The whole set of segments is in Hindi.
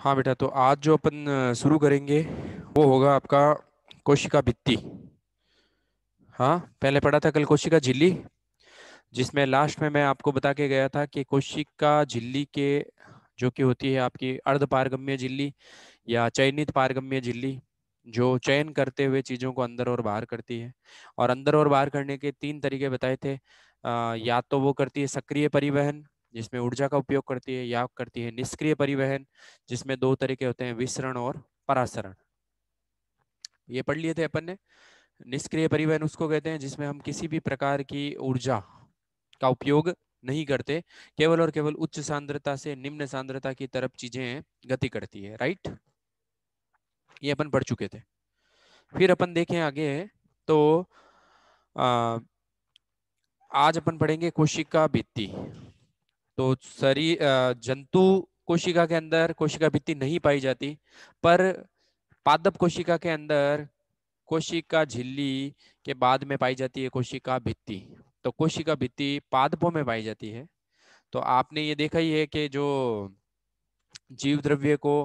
हाँ बेटा तो आज जो अपन शुरू करेंगे वो होगा आपका कोशिका भित्ति हाँ पहले पढ़ा था कल कोशिका झिल्ली जिसमें लास्ट में मैं आपको बता के गया था कि कोशिका झिल्ली के जो कि होती है आपकी अर्ध पारगम्य झिल्ली या चयनित पारगम्य झिल्ली जो चयन करते हुए चीज़ों को अंदर और बाहर करती है और अंदर और बाहर करने के तीन तरीके बताए थे आ, या तो वो करती है सक्रिय परिवहन जिसमें ऊर्जा का उपयोग करती है या करती है निष्क्रिय परिवहन जिसमें दो तरीके होते हैं विसरण और परासरण ये पढ़ लिए थे अपन ने निष्क्रिय परिवहन उसको कहते हैं जिसमें हम किसी भी प्रकार की ऊर्जा का उपयोग नहीं करते केवल और केवल उच्च सांद्रता से निम्न सांद्रता की तरफ चीजें गति करती है राइट ये अपन पढ़ चुके थे फिर अपन देखें आगे तो आ, आज अपन पढ़ेंगे कोशिका भित्ती तो शरीर जंतु कोशिका के अंदर कोशिका भित्ति नहीं पाई जाती पर पादप कोशिका के अंदर कोशिका झिल्ली के बाद में पाई जाती है कोशिका भित्ति तो कोशिका भित्ति पादपों में पाई जाती है तो आपने ये देखा ही है कि जो जीव द्रव्य को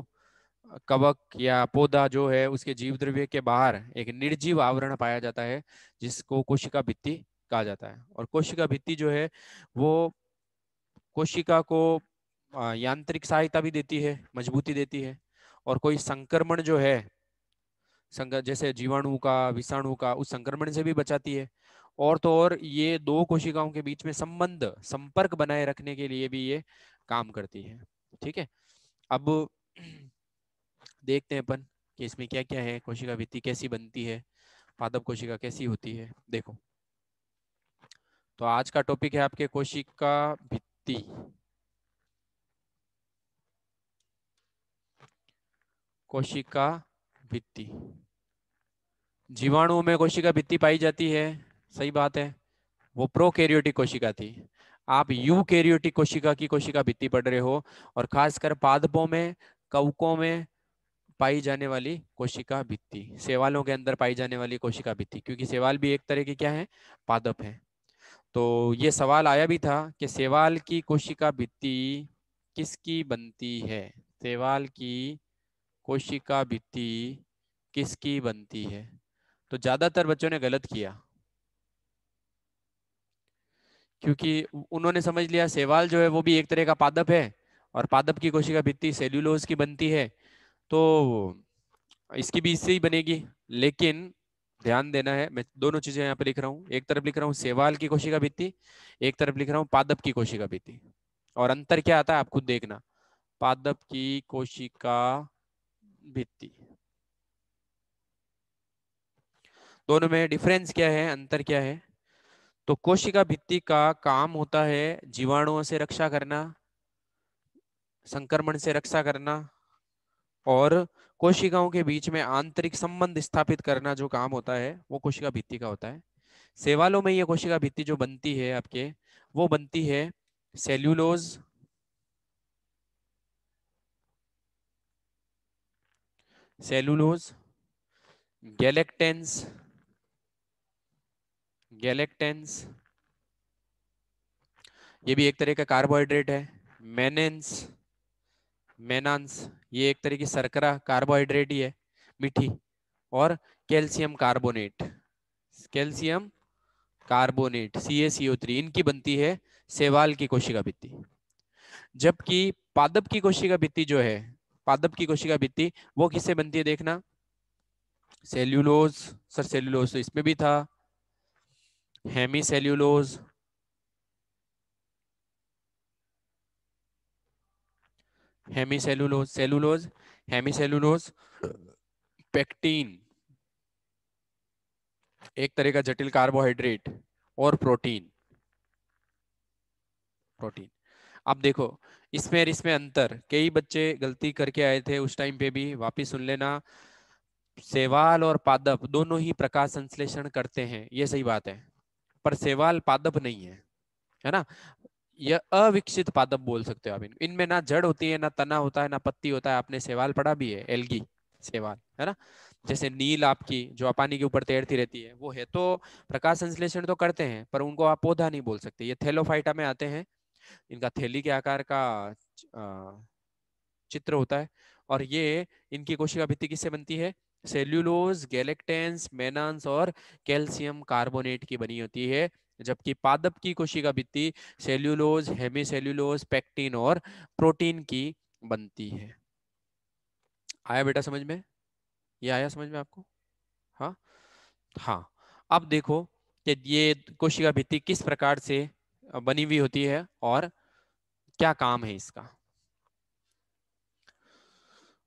कवक या पौधा जो है उसके जीव द्रव्य के बाहर एक निर्जीव आवरण पाया जाता है जिसको कोशिका भित्ति कहा जाता है और कोशिका भित्ति जो है वो कोशिका को यांत्रिक सहायता भी देती है मजबूती देती है और कोई संक्रमण जो है जैसे जीवाणु का विषाणु का उस संक्रमण से भी बचाती है और तो और ये दो कोशिकाओं के बीच में संबंध संपर्क बनाए रखने के लिए भी ये काम करती है ठीक है अब देखते हैं अपन कि इसमें क्या क्या है कोशिका भित्ति कैसी बनती है पादप कोशिका कैसी होती है देखो तो आज का टॉपिक है आपके कोशिका भित्ति ती कोशिका भित्ति जीवाणुओं में कोशिका भित्ति पाई जाती है सही बात है वो प्रोकैरियोटिक कोशिका थी आप यू कैरियोटिक कोशिका की कोशिका भित्ति पढ़ रहे हो और खासकर पादपों में कवकों में पाई जाने वाली कोशिका भित्ति सेवालों के अंदर पाई जाने वाली कोशिका भित्ति क्योंकि सेवाल भी एक तरह के क्या है पादप है तो ये सवाल आया भी था कि सेवाल की कोशिका भित्ति किसकी बनती है सेवाल की कोशिका भित्ति किसकी बनती है तो ज़्यादातर बच्चों ने गलत किया क्योंकि उन्होंने समझ लिया सेवाल जो है वो भी एक तरह का पादप है और पादप की कोशिका भित्ति सेल्यूलोज की बनती है तो इसकी भी इससे ही बनेगी लेकिन ध्यान देना है मैं दोनों चीजें यहाँ पे लिख रहा हूँ एक तरफ लिख रहा हूँ सेवाल की कोशिका भित्ति एक तरफ लिख रहा हूँ पादप की कोशिका भित्ति और अंतर क्या आता है आप खुद देखना पादप की कोशिका भित्ति दोनों में डिफरेंस क्या है अंतर क्या है तो कोशिका भित्ति का काम होता है जीवाणुओं से रक्षा करना संक्रमण से रक्षा करना और कोशिकाओं के बीच में आंतरिक संबंध स्थापित करना जो काम होता है वो कोशिका भित्ति का होता है सेवालों में ये कोशिका भित्ति जो बनती है आपके वो बनती है सेल्यूलोज सेलुलोज गैलेक्टेंस गैलेक्टेंस ये भी एक तरह का कार्बोहाइड्रेट है मेनेंस मेनांस ये एक तरह की सरकरा कार्बोहाइड्रेट ही है मीठी और calcium carbonate calcium carbonate C A C O three इनकी बनती है सेवाल की कोशिका भित्ति जबकि पादप की कोशिका भित्ति जो है पादप की कोशिका भित्ति वो किससे बनती है देखना सेल्यूलोज सर सेल्यूलोज तो इसमें भी था hemicellulose hemicellulose cellulose hemicellulose pectin एक तरह का जटिल कार्बोहाइड्रेट और प्रोटीन प्रोटीन अब देखो इसमें और इसमें अंतर कई बच्चे गलती करके आए थे उस टाइम पे भी वापिस सुन लेना सेवाल और पादप दोनों ही प्रकाश संश्लेषण करते हैं ये सही बात है पर सेवाल पादप नहीं है है ना यह अविकसित पादप बोल सकते हो आप इनको इनमें ना जड़ होती है ना तना होता है ना पत्ती होता है आपने सेवाल पढ़ा भी है एलगी सेवाल है ना जैसे नील आपकी जो पानी के ऊपर तैरती रहती है वो है तो प्रकाश संश्लेषण तो करते हैं पर उनको आप पौधा नहीं बोल सकते ये थेलोफाइटा में आते हैं इनका थैली के आकार का चित्र होता है और ये इनकी कोशिका भित्ति किससे बनती है सेल्यूलोज गैलेक्टेंस मेनान्स और कैल्शियम कार्बोनेट की बनी होती है जबकि पादप की कोशिका भित्ति सेल्यूलोज हेमीसेल्यूलोज पैक्टीन और प्रोटीन की बनती है आया बेटा समझ में ये आया समझ में आपको हाँ हाँ अब देखो कि ये कोशिका भित्ति किस प्रकार से बनी हुई होती है और क्या काम है इसका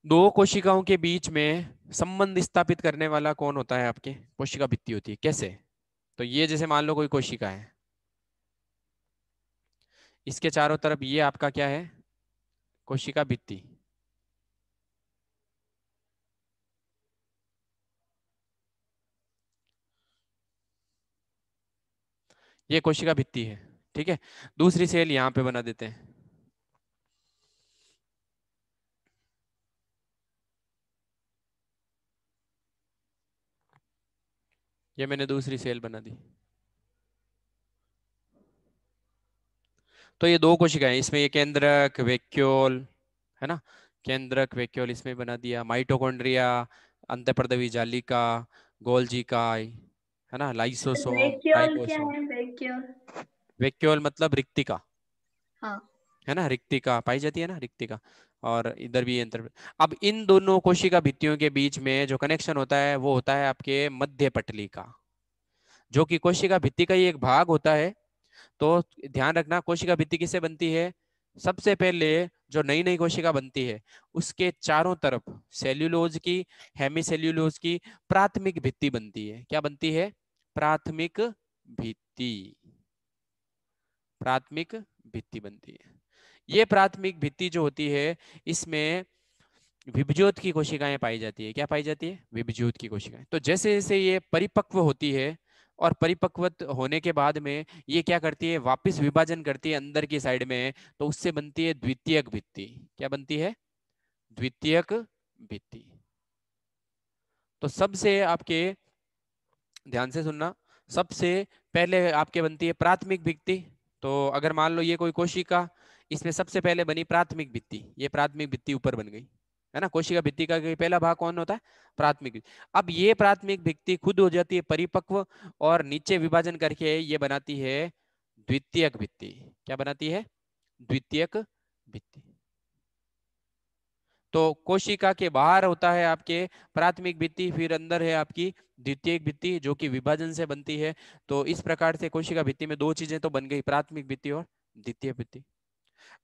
दो कोशिकाओं के बीच में संबंध स्थापित करने वाला कौन होता है आपके कोशिका भित्ति होती है कैसे तो ये जैसे मान लो कोई कोशिका है इसके चारों तरफ ये आपका क्या है कोशिका भित्ती ये कोशिका भित्ती है ठीक है दूसरी सेल यहां पे बना देते हैं ये मैंने दूसरी सेल बना दी तो ये दो कोशिकाएं इसमें ये केंद्रक वेक्यूल है ना केंद्रक वेक्यूल इसमें बना दिया माइटोकॉन्ड्रिया अंत अंतप्रदवी जालिका गोल्जिकाई है ना लाइसोसोम वेक्यूल मतलब रिक्तिका हाँ है ना रिक्तिका पाई जाती है ना रिक्तिका और इधर भी अंतर अब इन दोनों कोशिका भित्तियों के बीच में जो कनेक्शन होता है वो होता है आपके मध्य पटली का जो कि कोशिका भित्ति का ही एक भाग होता है तो ध्यान रखना कोशिका भित्ति किससे बनती है सबसे पहले जो नई नई कोशिका बनती है उसके चारों तरफ सेल्यूलोज की सेल्यूलोज की प्राथमिक भित्ति बनती है क्या बनती है प्राथमिक भित्ति प्राथमिक भित्ति बनती है ये प्राथमिक भित्ति जो होती है इसमें विभज्योत की कोशिकाएं पाई जाती है क्या पाई जाती है विभज्योत की कोशिकाएं तो जैसे जैसे ये परिपक्व होती है और परिपक्व होने के बाद में ये क्या करती है वापस विभाजन करती है अंदर की साइड में तो उससे बनती है द्वितीयक भित्ति क्या बनती है द्वितीयक भित्ति तो सबसे आपके ध्यान से सुनना सबसे पहले आपके बनती है प्राथमिक भित्ति तो अगर मान लो ये कोई कोशिका इसमें सबसे पहले बनी प्राथमिक भित्ति ये प्राथमिक भित्ति ऊपर बन गई है ना कोशिका भित्ति का पहला भाग कौन होता है प्राथमिक अब ये प्राथमिक भित्ति खुद हो जाती है परिपक्व और नीचे विभाजन करके ये बनाती है द्वितीयक भित्ति क्या बनाती है द्वितीयक भित्ति तो कोशिका के बाहर होता है आपके प्राथमिक भित्ति फिर अंदर है आपकी द्वितीयक भित्ति जो कि विभाजन से बनती है तो इस प्रकार से कोशिका भित्ति में दो चीजें तो बन गई प्राथमिक भित्ति और द्वितीय भित्ती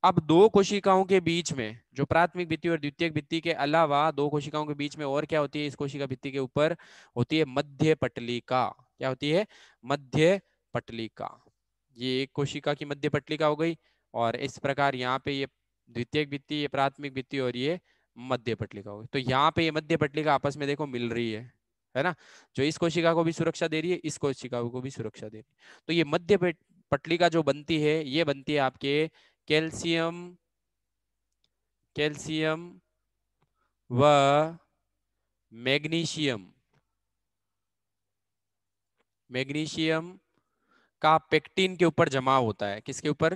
अब दो कोशिकाओं के बीच में जो प्राथमिक भित्ति और द्वितीयक भित्ति के अलावा दो कोशिकाओं के बीच में और क्या होती है इस कोशिका भित्ति के ऊपर होती है मध्य पटलिका क्या होती है मध्य पटलिका ये एक कोशिका की मध्य पटलिका हो गई और इस प्रकार यहाँ पे ये द्वितीयक भित्ति ये प्राथमिक भित्ति और ये मध्य पटलिका हो गई तो यहाँ पे ये मध्य पटलिका आपस में देखो मिल रही है है ना जो इस कोशिका को भी सुरक्षा दे रही है इस कोशिका को भी सुरक्षा दे रही है तो ये मध्य पटलिका जो बनती है ये बनती है आपके कैल्शियम कैल्शियम व मैग्नीशियम मैग्नीशियम का पेक्टिन के ऊपर जमाव होता है किसके ऊपर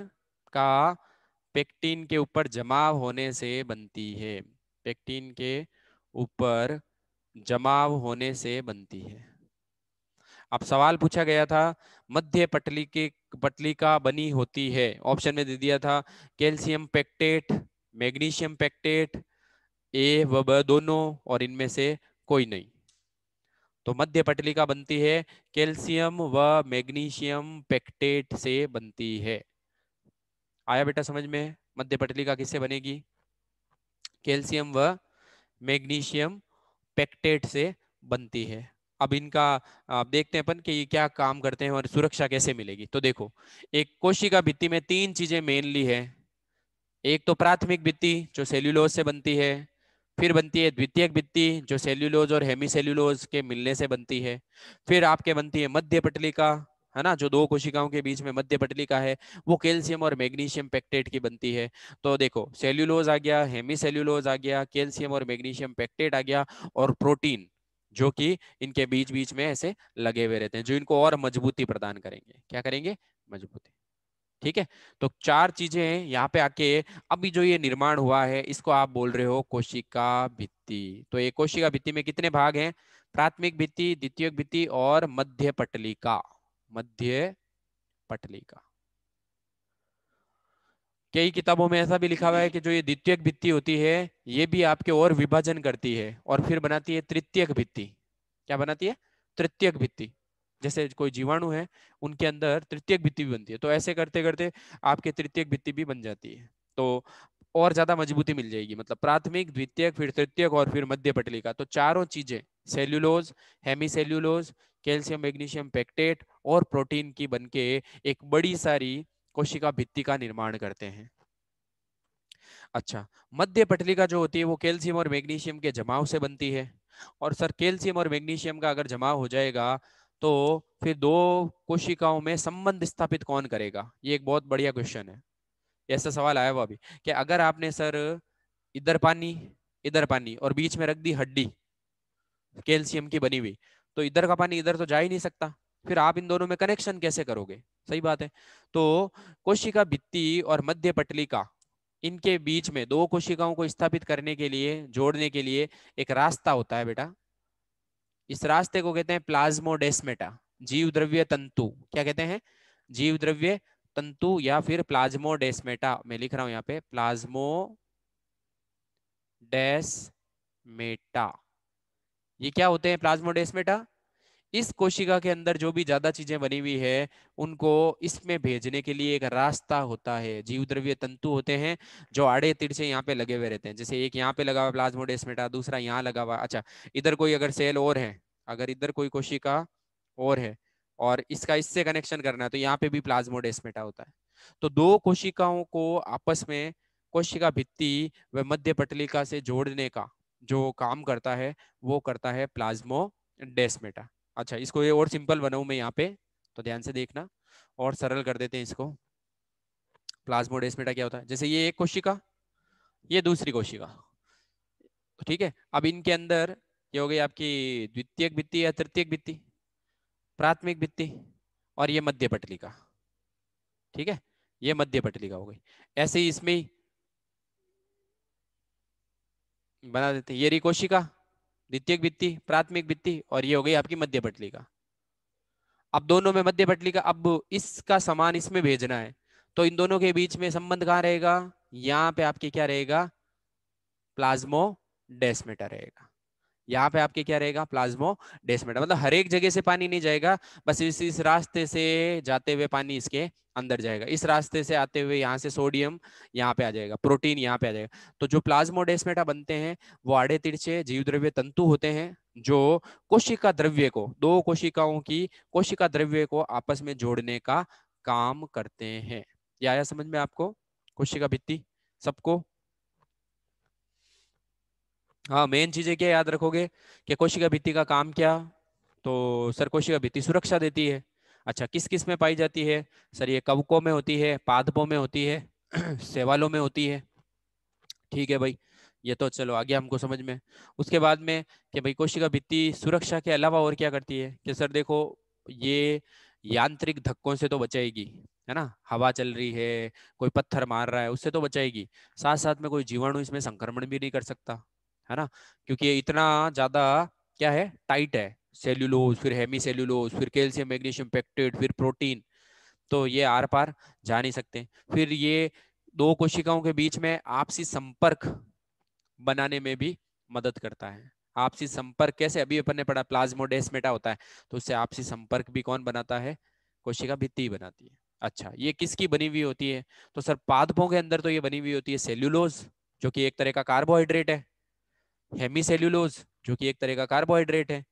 का पेक्टिन के ऊपर जमाव होने से बनती है पेक्टिन के ऊपर जमाव होने से बनती है अब सवाल पूछा गया था मध्य पटली के पटली का बनी होती है ऑप्शन में दे दिया था calcium pectate magnesium pectate A व ब दोनों और इनमें से कोई नहीं तो मध्य पटली का बनती है कैल्शियम व मैग्नीशियम पेक्टेट से बनती है आया बेटा समझ में मध्य पटली का किससे बनेगी कैल्शियम व मैग्नीशियम पेक्टेट से बनती है अब इनका आप देखते हैं अपन कि ये क्या काम करते हैं और सुरक्षा कैसे मिलेगी तो देखो एक कोशिका भित्ति में तीन चीजें मेनली है एक तो प्राथमिक भित्ति जो सेल्यूलोज से बनती है फिर बनती है द्वितीयक भित्ति जो सेल्यूलोज और हेमी सेल्यूलोज के मिलने से बनती है फिर आपके बनती है मध्य पटलिका है ना जो दो कोशिकाओं के बीच में मध्य पटलिका है वो कैल्शियम और मैग्नीशियम पेक्टेट की बनती है तो देखो सेल्यूलोज आ गया हेमी सेल्यूलोज आ गया कैल्शियम और मैग्नीशियम पेक्टेट आ गया और प्रोटीन जो कि इनके बीच बीच में ऐसे लगे हुए रहते हैं जो इनको और मजबूती प्रदान करेंगे क्या करेंगे मजबूती ठीक है तो चार चीजें हैं यहाँ पे आके अभी जो ये निर्माण हुआ है इसको आप बोल रहे हो कोशिका भित्ति तो ये कोशिका भित्ति में कितने भाग हैं प्राथमिक भित्ति द्वितीय भित्ति और मध्य पटलिका मध्य पटलिका कई किताबों में ऐसा भी लिखा हुआ है कि जो ये द्वितीयक भित्ति होती है ये भी आपके और विभाजन करती है और फिर बनाती है तृतीयक भित्ति क्या बनाती है तृतीयक भित्ति जैसे कोई जीवाणु है उनके अंदर तृतीयक भित्ति भी बनती है तो ऐसे करते करते आपके तृतीयक भित्ति भी बन जाती है तो और ज्यादा मजबूती मिल जाएगी मतलब प्राथमिक द्वितीयक फिर तृतीयक और फिर मध्य पटलिका तो चारों चीजें cellulose hemicellulose calcium magnesium pectate और प्रोटीन की बनके एक बड़ी सारी कोशिका भित्ति का निर्माण करते हैं अच्छा मध्य पटलिका जो होती है वो कैल्शियम और मैग्नीशियम के जमाव से बनती है और सर कैल्शियम और मैग्नीशियम का अगर जमाव हो जाएगा तो फिर दो कोशिकाओं में संबंध स्थापित कौन करेगा ये एक बहुत बढ़िया क्वेश्चन है ऐसा सवाल आया हुआ अभी कि अगर आपने सर इधर पानी इधर पानी और बीच में रख दी हड्डी कैल्शियम की बनी हुई तो इधर का पानी इधर तो जा ही नहीं सकता फिर आप इन दोनों में कनेक्शन कैसे करोगे सही बात है तो कोशिका भित्ति और मध्य पटलिका इनके बीच में दो कोशिकाओं को स्थापित करने के लिए जोड़ने के लिए एक रास्ता होता है बेटा इस रास्ते को कहते हैं प्लाज्मोडेस्मेटा जीव द्रव्य तंतु क्या कहते हैं जीव द्रव्य तंतु या फिर प्लाज्मोडेस्मेटा मैं लिख रहा हूं यहाँ पे प्लाज्मो डेस्मेटा ये क्या होते हैं प्लाज्मोडेस्मेटा इस कोशिका के अंदर जो भी ज्यादा चीजें बनी हुई है उनको इसमें भेजने के लिए एक रास्ता होता है जीव द्रव्य तंतु होते हैं जो आड़े तिरछे यहाँ पे लगे हुए रहते हैं जैसे एक यहाँ पे लगा हुआ प्लाज्मोडेस्मेटा दूसरा यहाँ लगा हुआ अच्छा इधर कोई अगर सेल और है अगर इधर कोई कोशिका और है और इसका इससे कनेक्शन करना है तो यहाँ पे भी प्लाज्मोडेस्मेटा होता है तो दो कोशिकाओं को आपस में कोशिका भित्ति व मध्य पटलिका से जोड़ने का जो काम करता है वो करता है प्लाज्मो डेस्मेटा अच्छा इसको ये और सिंपल बनाऊँ मैं यहाँ पे तो ध्यान से देखना और सरल कर देते हैं इसको प्लाज्मोडेस्मेटा क्या होता है जैसे ये एक कोशिका ये दूसरी कोशिका तो ठीक है अब इनके अंदर ये हो गई आपकी द्वितीय भित्ती या तृतीय भित्ती प्राथमिक भित्ती और ये मध्य पटलिका ठीक है ये मध्य पटलिका हो गई ऐसे ही इसमें बना देते हैं ये रिकोशिका द्वितीयक वित्ती प्राथमिक वित्ती और ये हो गई आपकी मध्य पटली का अब दोनों में मध्य पटली का अब इसका सामान इसमें भेजना है तो इन दोनों के बीच में संबंध कहाँ रहेगा यहाँ पे आपके क्या रहेगा प्लाज्मो डेस्मेटर रहेगा यहाँ पे आपके क्या रहेगा प्लाज्मो डेस्मेटर मतलब हर एक जगह से पानी नहीं जाएगा बस इस इस रास्ते से जाते हुए पानी इसके अंदर जाएगा इस रास्ते से आते हुए यहाँ से सोडियम यहाँ पे आ जाएगा प्रोटीन यहाँ पे आ जाएगा तो जो प्लाज्मोडेस्मेटा बनते हैं वो आड़े तिरछे जीव द्रव्य तंतु होते हैं जो कोशिका द्रव्य को दो कोशिकाओं की कोशिका द्रव्य को आपस में जोड़ने का काम करते हैं यह आया समझ में आपको कोशिका भित्ति सबको हाँ मेन चीजें क्या याद रखोगे कि कोशिका भित्ति का काम क्या तो सर कोशिका भित्ति सुरक्षा देती है अच्छा किस किस में पाई जाती है सर ये कवकों में होती है पादपों में होती है सेवालों में होती है ठीक है भाई ये तो चलो आ गया हमको समझ में उसके बाद में कि भाई कोशिका भित्ति सुरक्षा के अलावा और क्या करती है कि सर देखो ये यांत्रिक धक्कों से तो बचाएगी है ना हवा चल रही है कोई पत्थर मार रहा है उससे तो बचाएगी साथ साथ में कोई जीवाणु इसमें संक्रमण भी नहीं कर सकता है ना क्योंकि ये इतना ज्यादा क्या है टाइट है सेल्यूलोज फिर हेमी सेल्यूलोज फिर कैल्शियम मैग्नीशियम पेक्टेट फिर प्रोटीन तो ये आर पार जा नहीं सकते फिर ये दो कोशिकाओं के बीच में आपसी संपर्क बनाने में भी मदद करता है आपसी संपर्क कैसे अभी अपन ने पढ़ा प्लाज्मोडेस्मेटा होता है तो उससे आपसी संपर्क भी कौन बनाता है कोशिका भित्ति बनाती है अच्छा ये किसकी बनी हुई होती है तो सर पादपों के अंदर तो ये बनी हुई होती है सेल्यूलोज जो कि एक तरह का कार्बोहाइड्रेट है हेमी सेल्यूलोज जो कि एक तरह का कार्बोहाइड्रेट है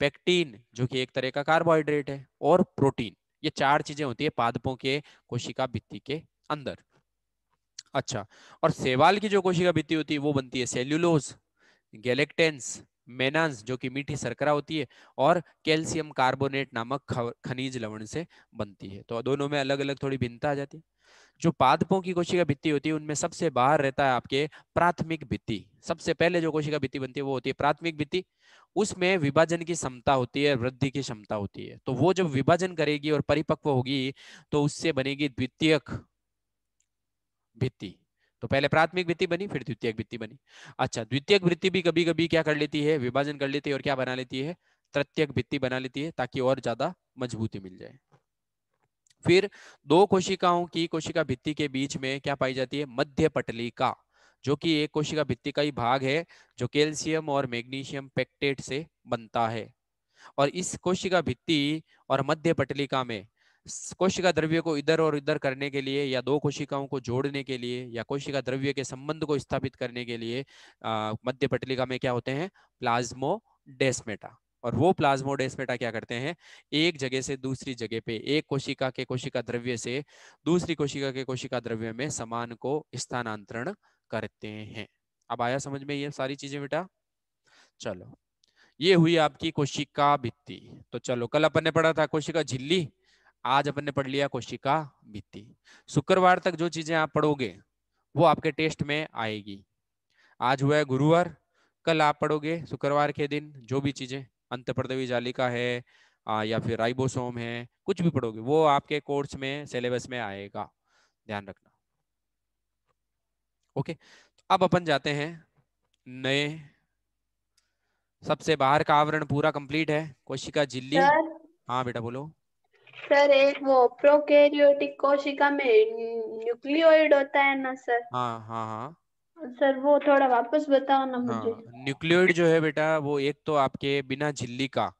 पेक्टीन जो कि एक तरह का कार्बोहाइड्रेट है और प्रोटीन ये चार चीजें होती है पादपों के कोशिका भित्ति के अंदर अच्छा और सेवाल की जो कोशिका भित्ति होती है वो बनती है सेल्यूलोज गैलेक्टेंस मेनांस जो कि मीठी सरकरा होती है और कैल्शियम कार्बोनेट नामक खनिज लवण से बनती है तो दोनों में अलग अलग थोड़ी भिन्नता आ जाती है जो पादपों की कोशिका भित्ति होती है उनमें सबसे बाहर रहता है आपके प्राथमिक भित्ति सबसे पहले जो कोशिका भित्ति बनती है वो होती है प्राथमिक भित्ति उसमें विभाजन की क्षमता होती है वृद्धि की क्षमता होती है तो वो जब विभाजन करेगी और परिपक्व होगी तो उससे बनेगी द्वितीय भित्ति तो पहले प्राथमिक वृत्ति बनी फिर द्वितीय वृत्ति बनी अच्छा द्वितीय वृत्ति भी कभी कभी क्या कर लेती है विभाजन कर लेती है और क्या बना लेती है तृतीय भित्ति बना लेती है ताकि और ज्यादा मजबूती मिल जाए फिर दो कोशिकाओं की कोशिका भित्ति के बीच में क्या पाई जाती है मध्य पटलिका जो कि एक कोशिका भित्ति का ही भाग है जो कैल्शियम और मैग्नीशियम पेक्टेट से बनता है और इस कोशिका भित्ति और मध्य पटलिका में कोशिका द्रव्य को इधर और इधर करने के लिए या दो कोशिकाओं को जोड़ने के लिए या कोशिका द्रव्य के संबंध को स्थापित करने के लिए मध्य पटलिका में क्या होते हैं प्लाज्मो डेस्मेटा और वो प्लाज्मोडेस्मेटा क्या करते हैं एक जगह से दूसरी जगह पे एक कोशिका के कोशिका द्रव्य से दूसरी कोशिका के कोशिका द्रव्य में समान को स्थानांतरण करते हैं अब आया समझ में ये सारी चीजें बेटा चलो ये हुई आपकी कोशिका भित्ति तो चलो कल अपन ने पढ़ा था कोशिका झिल्ली आज अपन ने पढ़ लिया कोशिका भित्ति शुक्रवार तक जो चीजें आप पढ़ोगे वो आपके टेस्ट में आएगी आज हुआ है गुरुवार कल आप पढ़ोगे शुक्रवार के दिन जो भी चीजें अंतप्रदेवी जालिका है आ, या फिर राइबोसोम है कुछ भी पढ़ोगे वो आपके कोर्स में सिलेबस में आएगा ध्यान रखना ओके तो अब अपन जाते हैं नए सबसे बाहर का आवरण पूरा कंप्लीट है कोशिका झिल्ली हाँ बेटा बोलो सर एक वो प्रोकैरियोटिक कोशिका में न्यूक्लियोइड होता है ना सर हाँ हाँ हाँ सर वो थोड़ा वापस बताओ ना हाँ, मुझे हाँ, न्यूक्लियोइड जो है बेटा वो एक तो आपके बिना झिल्ली का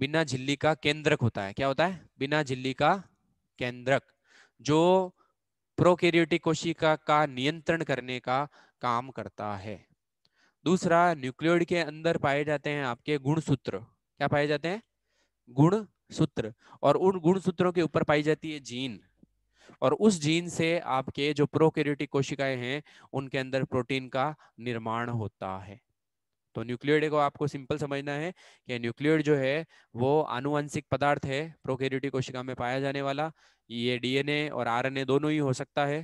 बिना झिल्ली का केंद्रक होता है क्या होता है बिना झिल्ली का केंद्रक जो प्रोकैरियोटिक कोशिका का नियंत्रण करने का काम करता है दूसरा न्यूक्लियोइड के अंदर पाए जाते हैं आपके गुणसूत्र क्या पाए जाते हैं गुण सूत्र और उन गुण सूत्रों के ऊपर पाई जाती है जीन और उस जीन से आपके जो प्रोकैरियोटिक कोशिकाएं हैं उनके अंदर प्रोटीन का निर्माण होता है तो न्यूक्लियोइड को आपको सिंपल समझना है कि न्यूक्लियोइड जो है वो आनुवंशिक पदार्थ है प्रोकैरियोटिक कोशिका में पाया जाने वाला ये डीएनए और आरएनए दोनों ही हो सकता है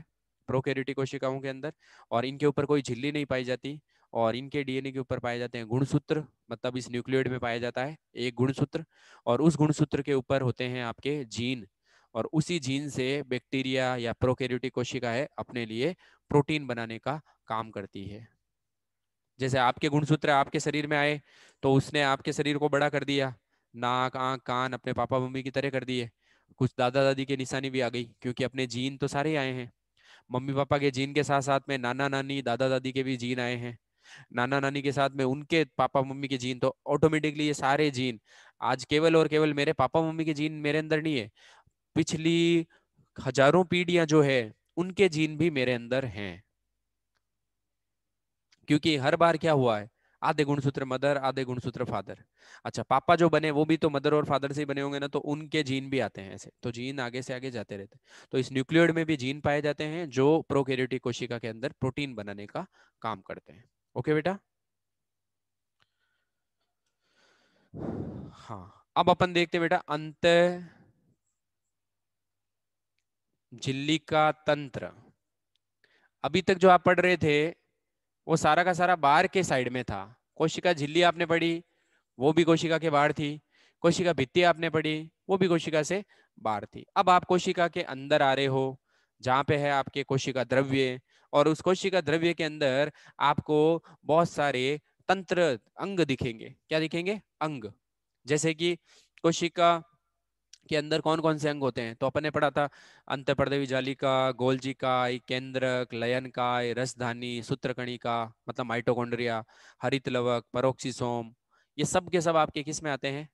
प्रोकैरियोटिक कोशिकाओं के अंदर और इनके ऊपर कोई झिल्ली नहीं पाई जाती और इनके डीएनए के ऊपर पाए जाते हैं गुणसूत्र मतलब इस न्यूक्लियोइड में पाया जाता है एक गुणसूत्र और उस गुणसूत्र के ऊपर होते हैं आपके जीन और उसी जीन से बैक्टीरिया या प्रोकैरियोटिक कोशिकाएं अपने लिए प्रोटीन बनाने का काम करती है जैसे आपके गुणसूत्र आपके शरीर में आए तो उसने आपके शरीर को बड़ा कर दिया नाक आँख कान अपने पापा मम्मी की तरह कर दिए कुछ दादा दादी की निशानी भी आ गई क्योंकि अपने जीन तो सारे आए हैं मम्मी पापा के जीन के साथ साथ में नाना नानी दादा दादी के भी जीन आए हैं नाना नानी के साथ में उनके पापा मम्मी के जीन तो ऑटोमेटिकली ये सारे जीन आज केवल और केवल मेरे पापा मम्मी के जीन मेरे अंदर नहीं है पिछली हजारों पीढ़ियां जो है उनके जीन भी मेरे अंदर हैं क्योंकि हर बार क्या हुआ है आधे गुणसूत्र मदर आधे गुणसूत्र फादर अच्छा पापा जो बने वो भी तो मदर और फादर से ही बने होंगे ना तो उनके जीन भी आते हैं ऐसे तो जीन आगे से आगे जाते रहते हैं तो इस न्यूक्लियोड में भी जीन पाए जाते हैं जो प्रोकैरियोटिक कोशिका के अंदर प्रोटीन बनाने का काम करते हैं ओके बेटा हाँ अब अपन देखते बेटा अंत झिल्ली का तंत्र अभी तक जो आप पढ़ रहे थे वो सारा का सारा बाहर के साइड में था कोशिका झिल्ली आपने पढ़ी वो भी कोशिका के बाहर थी कोशिका भित्ती आपने पढ़ी वो भी कोशिका से बाहर थी अब आप कोशिका के अंदर आ रहे हो जहाँ पे है आपके कोशिका द्रव्य और उस कोशिका द्रव्य के अंदर आपको बहुत सारे तंत्र अंग दिखेंगे क्या दिखेंगे अंग जैसे कि कोशिका के अंदर कौन कौन से अंग होते हैं तो अपन ने पढ़ा था अंत प्रदेवी जालिका का केंद्रक का रसधानी सूत्रकणिका मतलब माइटोकोन्ड्रिया हरित लवक परोक्सीसोम ये सब के सब आपके किस में आते हैं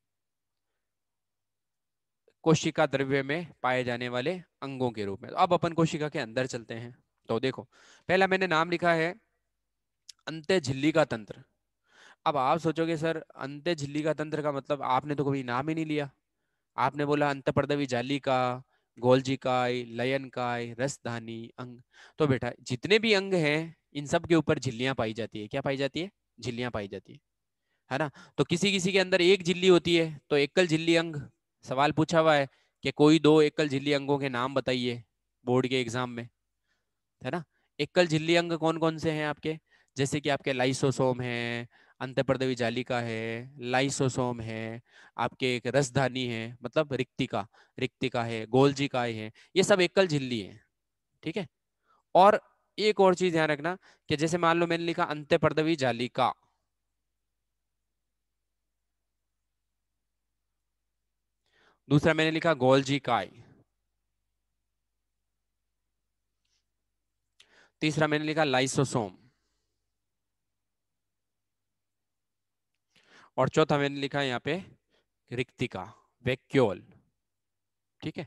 कोशिका द्रव्य में पाए जाने वाले अंगों के रूप में तो अब अपन कोशिका के अंदर चलते हैं तो देखो पहला मैंने नाम लिखा है अंत्य झिल्ली का तंत्र अब आप सोचोगे सर अंत्य झिल्ली का तंत्र का मतलब आपने तो कभी नाम ही नहीं लिया आपने बोला अंतपर्दवी जाली का लयन काय रसधानी अंग तो बेटा जितने भी अंग हैं इन सब के ऊपर झिल्लियां पाई जाती है क्या पाई जाती है झिल्लियां पाई जाती है है ना तो किसी किसी के अंदर एक झिल्ली होती है तो एकल झिल्ली अंग सवाल पूछा हुआ है कि कोई दो एकल झिल्ली अंगों के नाम बताइए बोर्ड के एग्जाम में है ना एकल झिल्ली अंग कौन कौन से हैं आपके जैसे कि आपके लाइसोसोम है अंतपर्दवी जालिका है लाइसोसोम है आपके एक रसधानी है मतलब रिक्तिका रिक्तिका है काय है ये सब एकल झिल्ली है ठीक है और एक और चीज ध्यान रखना कि जैसे मान लो मैंने लिखा अंत्यपर्दवी जालिका दूसरा मैंने लिखा गोलजी काय तीसरा मैंने लिखा लाइसोसोम और चौथा मैंने लिखा है यहाँ पे रिक्तिका वैक्योल ठीक है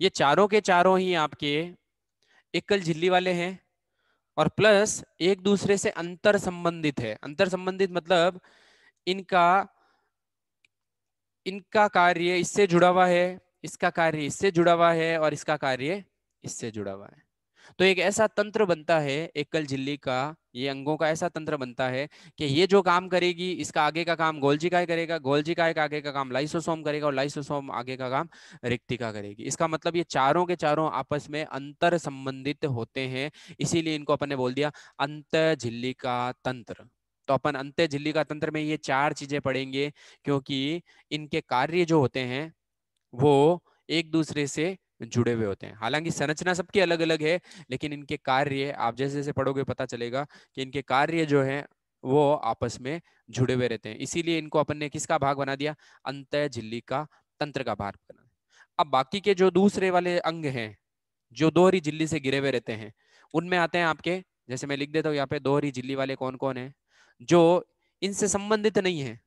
ये चारों के चारों ही आपके एकल झिल्ली वाले हैं और प्लस एक दूसरे से अंतर संबंधित है अंतर संबंधित मतलब इनका इनका कार्य इससे जुड़ा हुआ है इसका कार्य इससे जुड़ा हुआ है और इसका कार्य इससे जुड़ा हुआ है तो एक ऐसा तंत्र बनता है एकल झिल्ली का ये अंगों का ऐसा तंत्र बनता है कि ये जो काम करेगी इसका आगे का काम गोलजी का करेगा गोलजी का एक आगे का काम लाइसोसोम करेगा और लाइसोसोम आगे का काम रिक्तिका करेगी इसका मतलब ये चारों के चारों आपस में अंतर संबंधित होते हैं इसीलिए इनको अपन ने बोल दिया अंत झिल्ली का तंत्र तो अपन अंत्य झिल्ली का तंत्र में ये चार चीजें पढ़ेंगे क्योंकि इनके कार्य जो होते हैं वो एक दूसरे से जुड़े हुए होते हैं हालांकि संरचना सबकी अलग अलग है लेकिन इनके कार्य आप जैसे जैसे पढ़ोगे पता चलेगा कि इनके कार्य जो है वो आपस में जुड़े हुए रहते हैं इसीलिए इनको अपन ने किसका भाग बना दिया अंत झिल्ली का तंत्र का भाग बना अब बाकी के जो दूसरे वाले अंग हैं जो दोहरी झिल्ली से गिरे हुए रहते हैं उनमें आते हैं आपके जैसे मैं लिख देता हूँ यहाँ पे दोहरी झिल्ली वाले कौन कौन है जो इनसे संबंधित नहीं है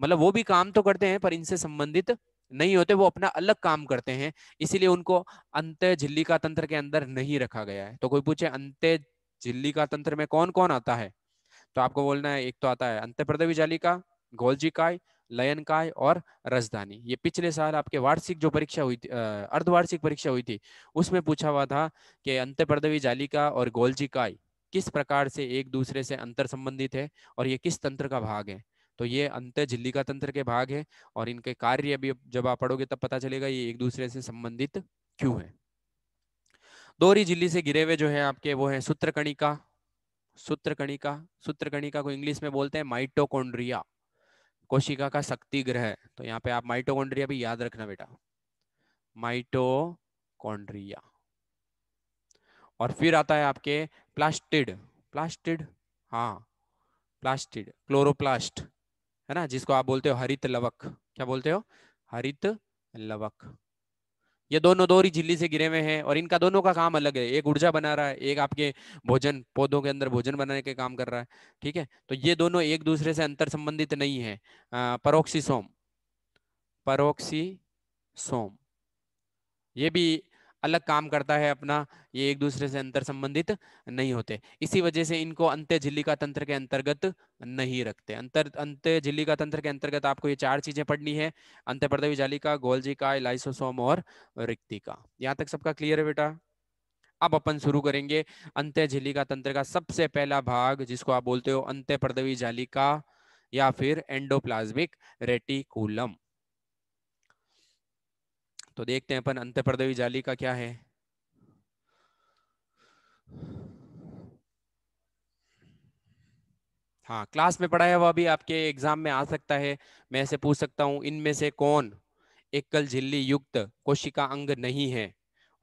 मतलब वो भी काम तो करते हैं पर इनसे संबंधित नहीं होते वो अपना अलग काम करते हैं इसीलिए उनको झिल्ली झिल्लिका तंत्र के अंदर नहीं रखा गया है तो कोई पूछे अंत्य झिल्लिका तंत्र में कौन कौन आता है तो आपको बोलना है एक तो आता है अंत प्रदवी जालिका गोलजी काय लयन काय और राजधानी ये पिछले साल आपके वार्षिक जो परीक्षा हुई थी अर्धवार्षिक परीक्षा हुई थी उसमें पूछा हुआ था कि अंत प्रदवी जालिका और गोलजी काय किस प्रकार से एक दूसरे से अंतर संबंधित है और ये किस तंत्र का भाग है तो ये अंत झिल्लिका तंत्र के भाग है और इनके कार्य अभी जब आप पढ़ोगे तब पता चलेगा ये एक दूसरे से संबंधित क्यों है दोहरी झिल्ली से गिरे हुए जो है आपके वो है सूत्रकणिका सूत्रकणिका सूत्रकणिका को इंग्लिश में बोलते हैं माइटोकोन्ड्रिया कोशिका का शक्ति ग्रह तो यहाँ पे आप माइटोकोन्ड्रिया भी याद रखना बेटा माइटोकोन्ड्रिया और फिर आता है आपके प्लास्टिड प्लास्टिड हाँ प्लास्टिड क्लोरोप्लास्ट है ना जिसको आप बोलते हो हरित लवक क्या बोलते हो हरित लवक ये दोनों दो ही झिल्ली से गिरे हुए हैं और इनका दोनों का काम अलग है एक ऊर्जा बना रहा है एक आपके भोजन पौधों के अंदर भोजन बनाने के काम कर रहा है ठीक है तो ये दोनों एक दूसरे से अंतर संबंधित नहीं है सोम परोक्सीसोम सोम ये भी अलग काम करता है अपना ये एक दूसरे से अंतर संबंधित नहीं होते इसी वजह से इनको अंत्य झिल्लिका तंत्र के अंतर्गत नहीं रखते अंतर अंत्य झिल्लिका तंत्र के अंतर्गत आपको ये चार चीजें पढ़नी है अंत्य पर्दवी जालिका का इलाइसोसोम और रिक्तिका यहाँ तक सबका क्लियर है बेटा अब अपन शुरू करेंगे अंत्य झिल्लिका तंत्र का सबसे पहला भाग जिसको आप बोलते हो अंत्य पर्दवी जालिका या फिर एंडोप्लाज्मिक रेटिकुलम तो देखते हैं अपन अंत परदवी जाली का क्या है हाँ क्लास में पढ़ाया हुआ भी आपके एग्जाम में आ सकता है मैं ऐसे पूछ सकता हूँ इनमें से कौन एकल झिल्ली युक्त कोशिका अंग नहीं है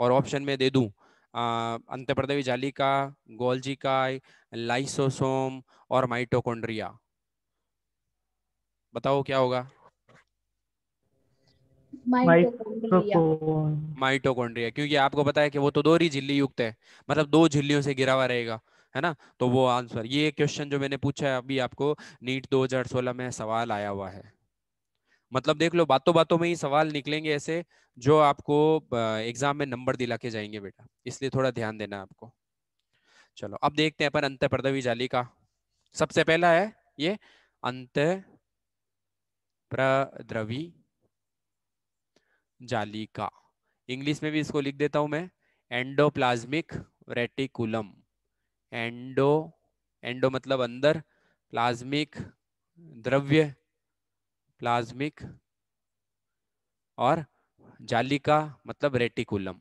और ऑप्शन में दे अंत अंतप्रदवी जाली का गोल्जी का लाइसोसोम और माइटोकोड्रिया बताओ क्या होगा माइटोकॉन्ड्रिया माइटोकॉन्ड्रिया क्योंकि आपको पता है कि वो तो दो ही झिल्ली युक्त है मतलब दो झिल्लियों से गिरा हुआ रहेगा है ना तो वो आंसर ये क्वेश्चन जो मैंने पूछा है अभी आपको नीट 2016 में सवाल आया हुआ है मतलब देख लो बातों बातों में ही सवाल निकलेंगे ऐसे जो आपको एग्जाम में नंबर दिला के जाएंगे बेटा इसलिए थोड़ा ध्यान देना आपको चलो अब देखते हैं अपन अंत प्रदवी जाली का सबसे पहला है ये अंत प्रद्रवी जालिका इंग्लिश में भी इसको लिख देता हूं मैं एंडोप्लाज्मिक रेटिकुलम एंडो एंडो मतलब अंदर प्लाज्मिक द्रव्य प्लाज्मिक और जालिका मतलब रेटिकुलम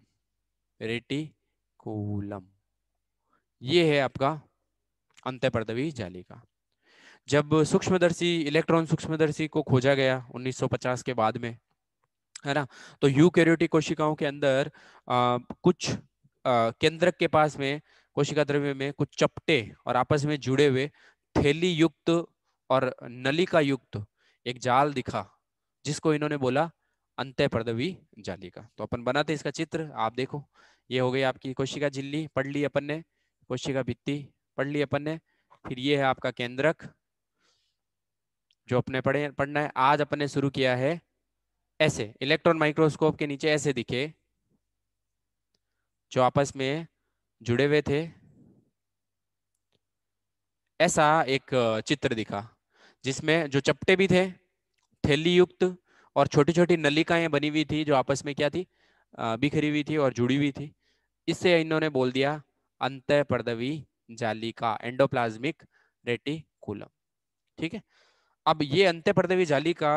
रेटिकुलम ये है आपका अंत्यपर्दवी जालिका जब सूक्ष्मदर्शी इलेक्ट्रॉन सूक्ष्मदर्शी को खोजा गया 1950 के बाद में है ना तो हाँ। यूकैरियोटिक कोशिकाओं के अंदर आ, कुछ केंद्रक के पास में कोशिका द्रव्य में कुछ चपटे और आपस में जुड़े हुए थैली युक्त और नलिका युक्त एक जाल दिखा जिसको इन्होंने बोला अंत पर्दवी जालिका तो अपन बनाते इसका चित्र आप देखो ये हो गई आपकी कोशिका झिल्ली पढ़ ली अपन ने कोशिका भित्ति पढ़ ली अपन ने फिर ये है आपका केंद्रक जो अपने पढ़े पढ़ना है आज अपन ने शुरू किया है ऐसे इलेक्ट्रॉन माइक्रोस्कोप के नीचे ऐसे दिखे जो आपस में जुड़े हुए थे ऐसा एक चित्र दिखा जिसमें जो चपटे भी थे थैली युक्त और छोटी छोटी नलिकाएं बनी हुई थी जो आपस में क्या थी बिखरी हुई थी और जुड़ी हुई थी इससे इन्होंने बोल दिया अंत पर्दवी जालिका एंडोप्लाज्मिक रेटिकुलम ठीक है अब ये अंत पर्दवी जालिका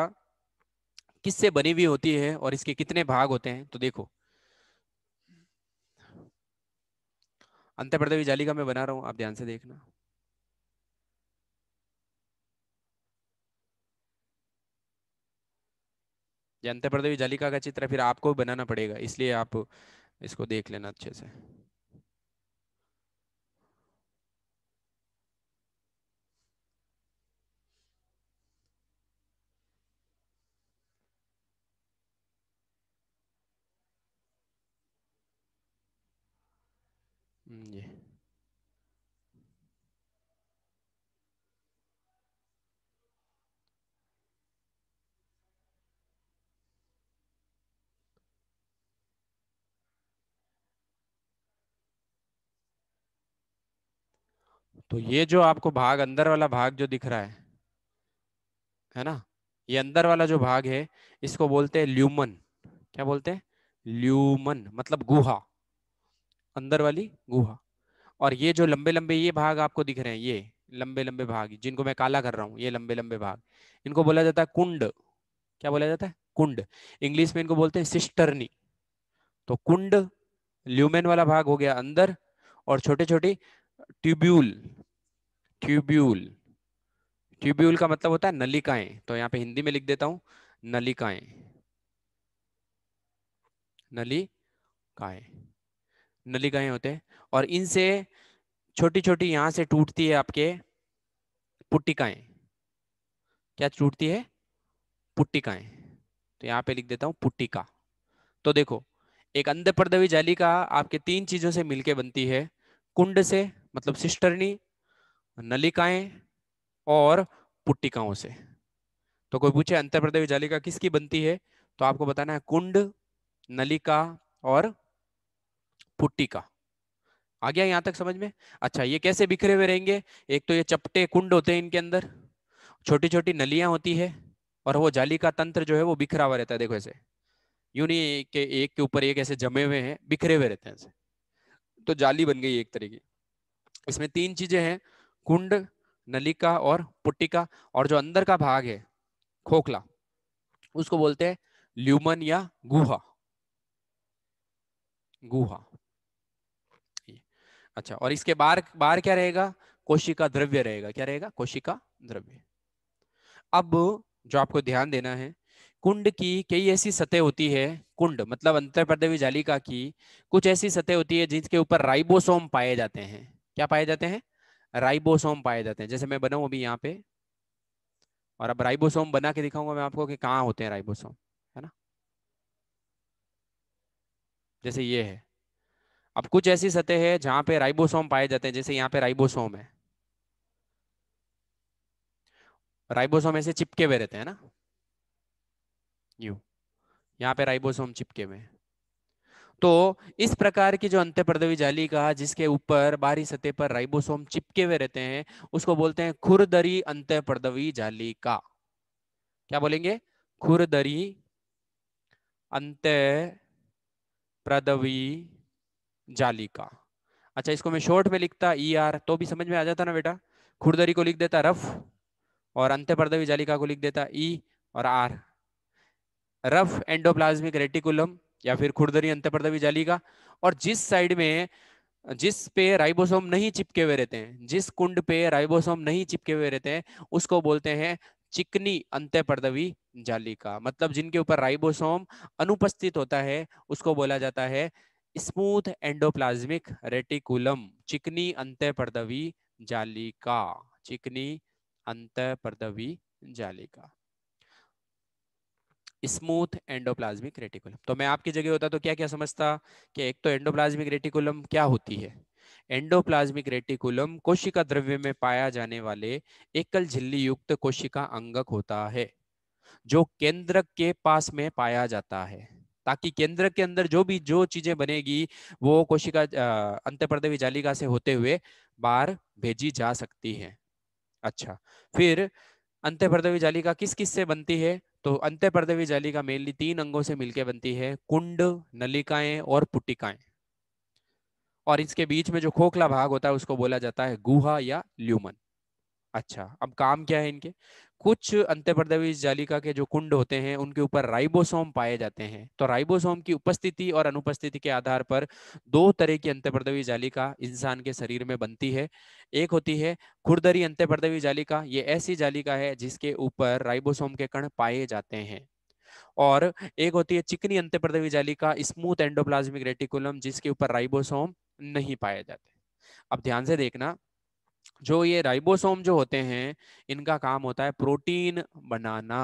किससे बनी हुई होती है और इसके कितने भाग होते हैं तो देखो अंतर्प्रदवी जालिका मैं बना रहा हूं आप ध्यान से देखना ये प्रदेवी जालिका का चित्र फिर आपको बनाना पड़ेगा इसलिए आप इसको देख लेना अच्छे से Mm, तो ये जो आपको भाग अंदर वाला भाग जो दिख रहा है है ना ये अंदर वाला जो भाग है इसको बोलते हैं ल्यूमन क्या बोलते हैं ल्यूमन मतलब गुहा अंदर वाली गुहा और ये जो लंबे लंबे ये भाग आपको दिख रहे हैं ये लंबे लंबे भाग जिनको मैं काला कर रहा हूँ ये लंबे लंबे भाग इनको बोला जाता है कुंड क्या बोला जाता है कुंड इंग्लिश में इनको बोलते हैं सिस्टरनी तो कुंड ल्यूमेन वाला भाग हो गया अंदर और छोटे छोटे ट्यूब्यूल ट्यूब्यूल ट्यूब्यूल का मतलब होता है नलिकाएं तो यहां पे हिंदी में लिख देता हूं नलिकाएं नलिकाएं नलिकाएं होते हैं और इनसे छोटी छोटी यहां से टूटती है आपके पुट्टिकाएं क्या टूटती है पुट्टिकाएं तो यहाँ पे लिख देता हूँ पुट्टिका तो देखो एक प्रदवी जाली जालिका आपके तीन चीजों से मिलके बनती है कुंड से मतलब सिस्टरनी नलिकाएं और पुट्टिकाओं से तो कोई पूछे जाली जालिका किसकी बनती है तो आपको बताना है कुंड नलिका और पुट्टी का आ गया यहाँ तक समझ में अच्छा ये कैसे बिखरे हुए रहेंगे एक तो ये चपटे कुंड होते हैं इनके अंदर छोटी छोटी नलियां होती है और वो जाली का तंत्र जो है वो बिखरा हुआ रहता है देखो ऐसे यू नहीं के एक के ऊपर एक ऐसे जमे हुए हैं बिखरे हुए रहते हैं ऐसे तो जाली बन गई एक तरह की इसमें तीन चीजें हैं कुंड नलिका और पुट्टिका और जो अंदर का भाग है खोखला उसको बोलते हैं ल्यूमन या गुहा गुहा अच्छा और इसके बाहर बाहर क्या रहेगा कोशिका द्रव्य रहेगा क्या रहेगा कोशिका द्रव्य अब जो आपको ध्यान देना है कुंड की कई ऐसी सतह होती है कुंड मतलब अंतर प्रदेवी जालिका की कुछ ऐसी सतह होती है जिसके ऊपर राइबोसोम पाए जाते हैं क्या पाए जाते हैं राइबोसोम पाए जाते हैं जैसे मैं बनाऊ अभी यहाँ पे और अब राइबोसोम बना के दिखाऊंगा मैं आपको कि कहाँ होते हैं राइबोसोम है ना जैसे ये है अब कुछ ऐसी सतह है जहां पे राइबोसोम पाए जाते हैं जैसे यहाँ पे राइबोसोम है राइबोसोम ऐसे चिपके हुए रहते हैं ना यू यहाँ पे राइबोसोम चिपके हुए तो इस प्रकार की जो प्रदवी जाली का जिसके ऊपर बाहरी सतह पर राइबोसोम चिपके हुए रहते हैं उसको बोलते हैं खुरदरी अंत प्रदवी जाली का क्या बोलेंगे खुरदरी अंत प्रदवी जाली का अच्छा इसको मैं शॉर्ट में लिखता ई e आर तो भी समझ में आ जाता ना बेटा खुरदरी को लिख देता रफ और अंत्य पर्दवी जालिका को लिख देता ई e और आर रफ एंडोप्लाज्मिक रेटिकुलम या फिर खुरदरी पर्दवी जालिका और जिस साइड में जिस पे राइबोसोम नहीं चिपके हुए रहते हैं जिस कुंड पे राइबोसोम नहीं चिपके हुए रहते हैं उसको बोलते हैं चिकनी पर्दवी जालिका मतलब जिनके ऊपर राइबोसोम अनुपस्थित होता है उसको बोला जाता है स्मूथ एंडोप्लाज्मिक रेटिकुलम चिकनी अंतःपर्दवी जालिका चिकनी अंतःपर्दवी जालिका स्मूथ एंडोप्लाज्मिक रेटिकुलम तो मैं आपकी जगह होता तो क्या क्या समझता कि एक तो एंडोप्लाज्मिक रेटिकुलम क्या होती है एंडोप्लाज्मिक रेटिकुलम कोशिका द्रव्य में पाया जाने वाले एकल झिल्ली युक्त कोशिका अंगक होता है जो केंद्रक के पास में पाया जाता है ताकि केंद्र के अंदर जो भी जो चीजें बनेगी वो कोशिका अंत प्रदेवी जालिका से होते हुए बाहर भेजी जा सकती है अच्छा फिर अंत प्रदेवी जालिका किस किस से बनती है तो अंत प्रदेवी जालिका मेनली तीन अंगों से मिलकर बनती है कुंड नलिकाएं और पुटिकाएं और इसके बीच में जो खोखला भाग होता है उसको बोला जाता है गुहा या ल्यूमन अच्छा अब काम क्या है इनके कुछ अंतर्प्रदेश जालिका के जो कुंड होते हैं उनके ऊपर राइबोसोम पाए जाते हैं तो राइबोसोम की उपस्थिति और अनुपस्थिति के आधार पर दो तरह की अंतर्प्रदेवी जालिका इंसान के शरीर में बनती है एक होती है खुरदरी अंतर्प्रदेवी जालिका ये ऐसी जालिका है जिसके ऊपर राइबोसोम के कण पाए जाते हैं और एक होती है चिकनी अंतर्प्रदेवी जालिका स्मूथ एंडोप्लाज्मिक रेटिकुलम जिसके ऊपर राइबोसोम नहीं पाए जाते अब ध्यान से देखना जो ये राइबोसोम जो होते हैं इनका काम होता है प्रोटीन बनाना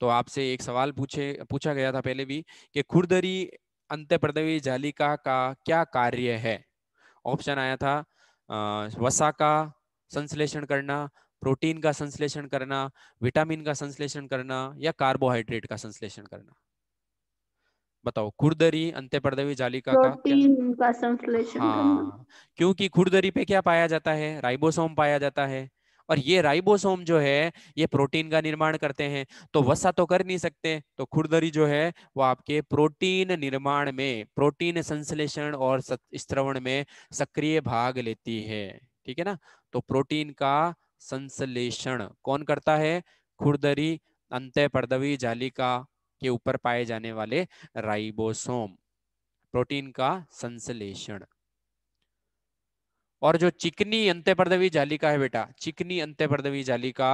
तो आपसे एक सवाल पूछे पूछा गया था पहले भी कि खुरदरी प्रदवी जालिका का क्या कार्य है ऑप्शन आया था आ, वसा का संश्लेषण करना प्रोटीन का संश्लेषण करना विटामिन का संश्लेषण करना या कार्बोहाइड्रेट का संश्लेषण करना बताओ खुरदरी अंत्य पर्दवी जालिका का का संश्लेषण हाँ क्योंकि खुरदरी पे क्या पाया जाता है राइबोसोम पाया जाता है और ये राइबोसोम जो है ये प्रोटीन का निर्माण करते हैं तो वसा तो कर नहीं सकते तो खुरदरी जो है वो आपके प्रोटीन निर्माण में प्रोटीन संश्लेषण और स्त्रवण में सक्रिय भाग लेती है ठीक है ना तो प्रोटीन का संश्लेषण कौन करता है खुरदरी अंत्य पर्दवी जालिका के ऊपर पाए जाने वाले राइबोसोम प्रोटीन का संश्लेषण और जो चिकनी अंत्यपर्दवी जालिका है बेटा चिकनी अंत्यपर्दवी जालिका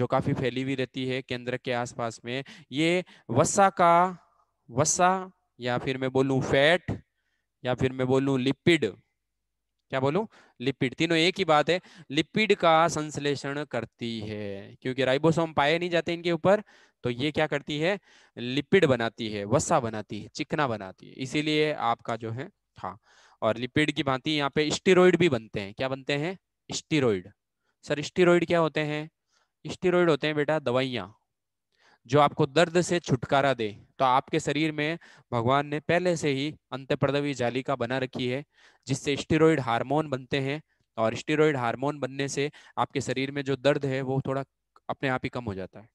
जो काफी फैली हुई रहती है केंद्र के आसपास में ये वसा का वसा या फिर मैं बोलू फैट या फिर मैं बोलू लिपिड क्या बोलू लिपिड तीनों एक ही बात है लिपिड का संश्लेषण करती है क्योंकि राइबोसोम पाए नहीं जाते इनके ऊपर तो ये क्या करती है लिपिड बनाती है वसा बनाती है चिकना बनाती है इसीलिए आपका जो है हाँ और लिपिड की भांति यहाँ पे स्टीरोइड भी बनते हैं क्या बनते हैं स्टीरोइड सर स्टीरोइड क्या होते हैं स्टीरोइड होते हैं बेटा दवाइयाँ जो आपको दर्द से छुटकारा दे तो आपके शरीर में भगवान ने पहले से ही अंतप्रदवी जालिका बना रखी है जिससे स्टीरोइड हार्मोन बनते हैं और स्टीरोइड हार्मोन बनने से आपके शरीर में जो दर्द है वो थोड़ा अपने आप ही कम हो जाता है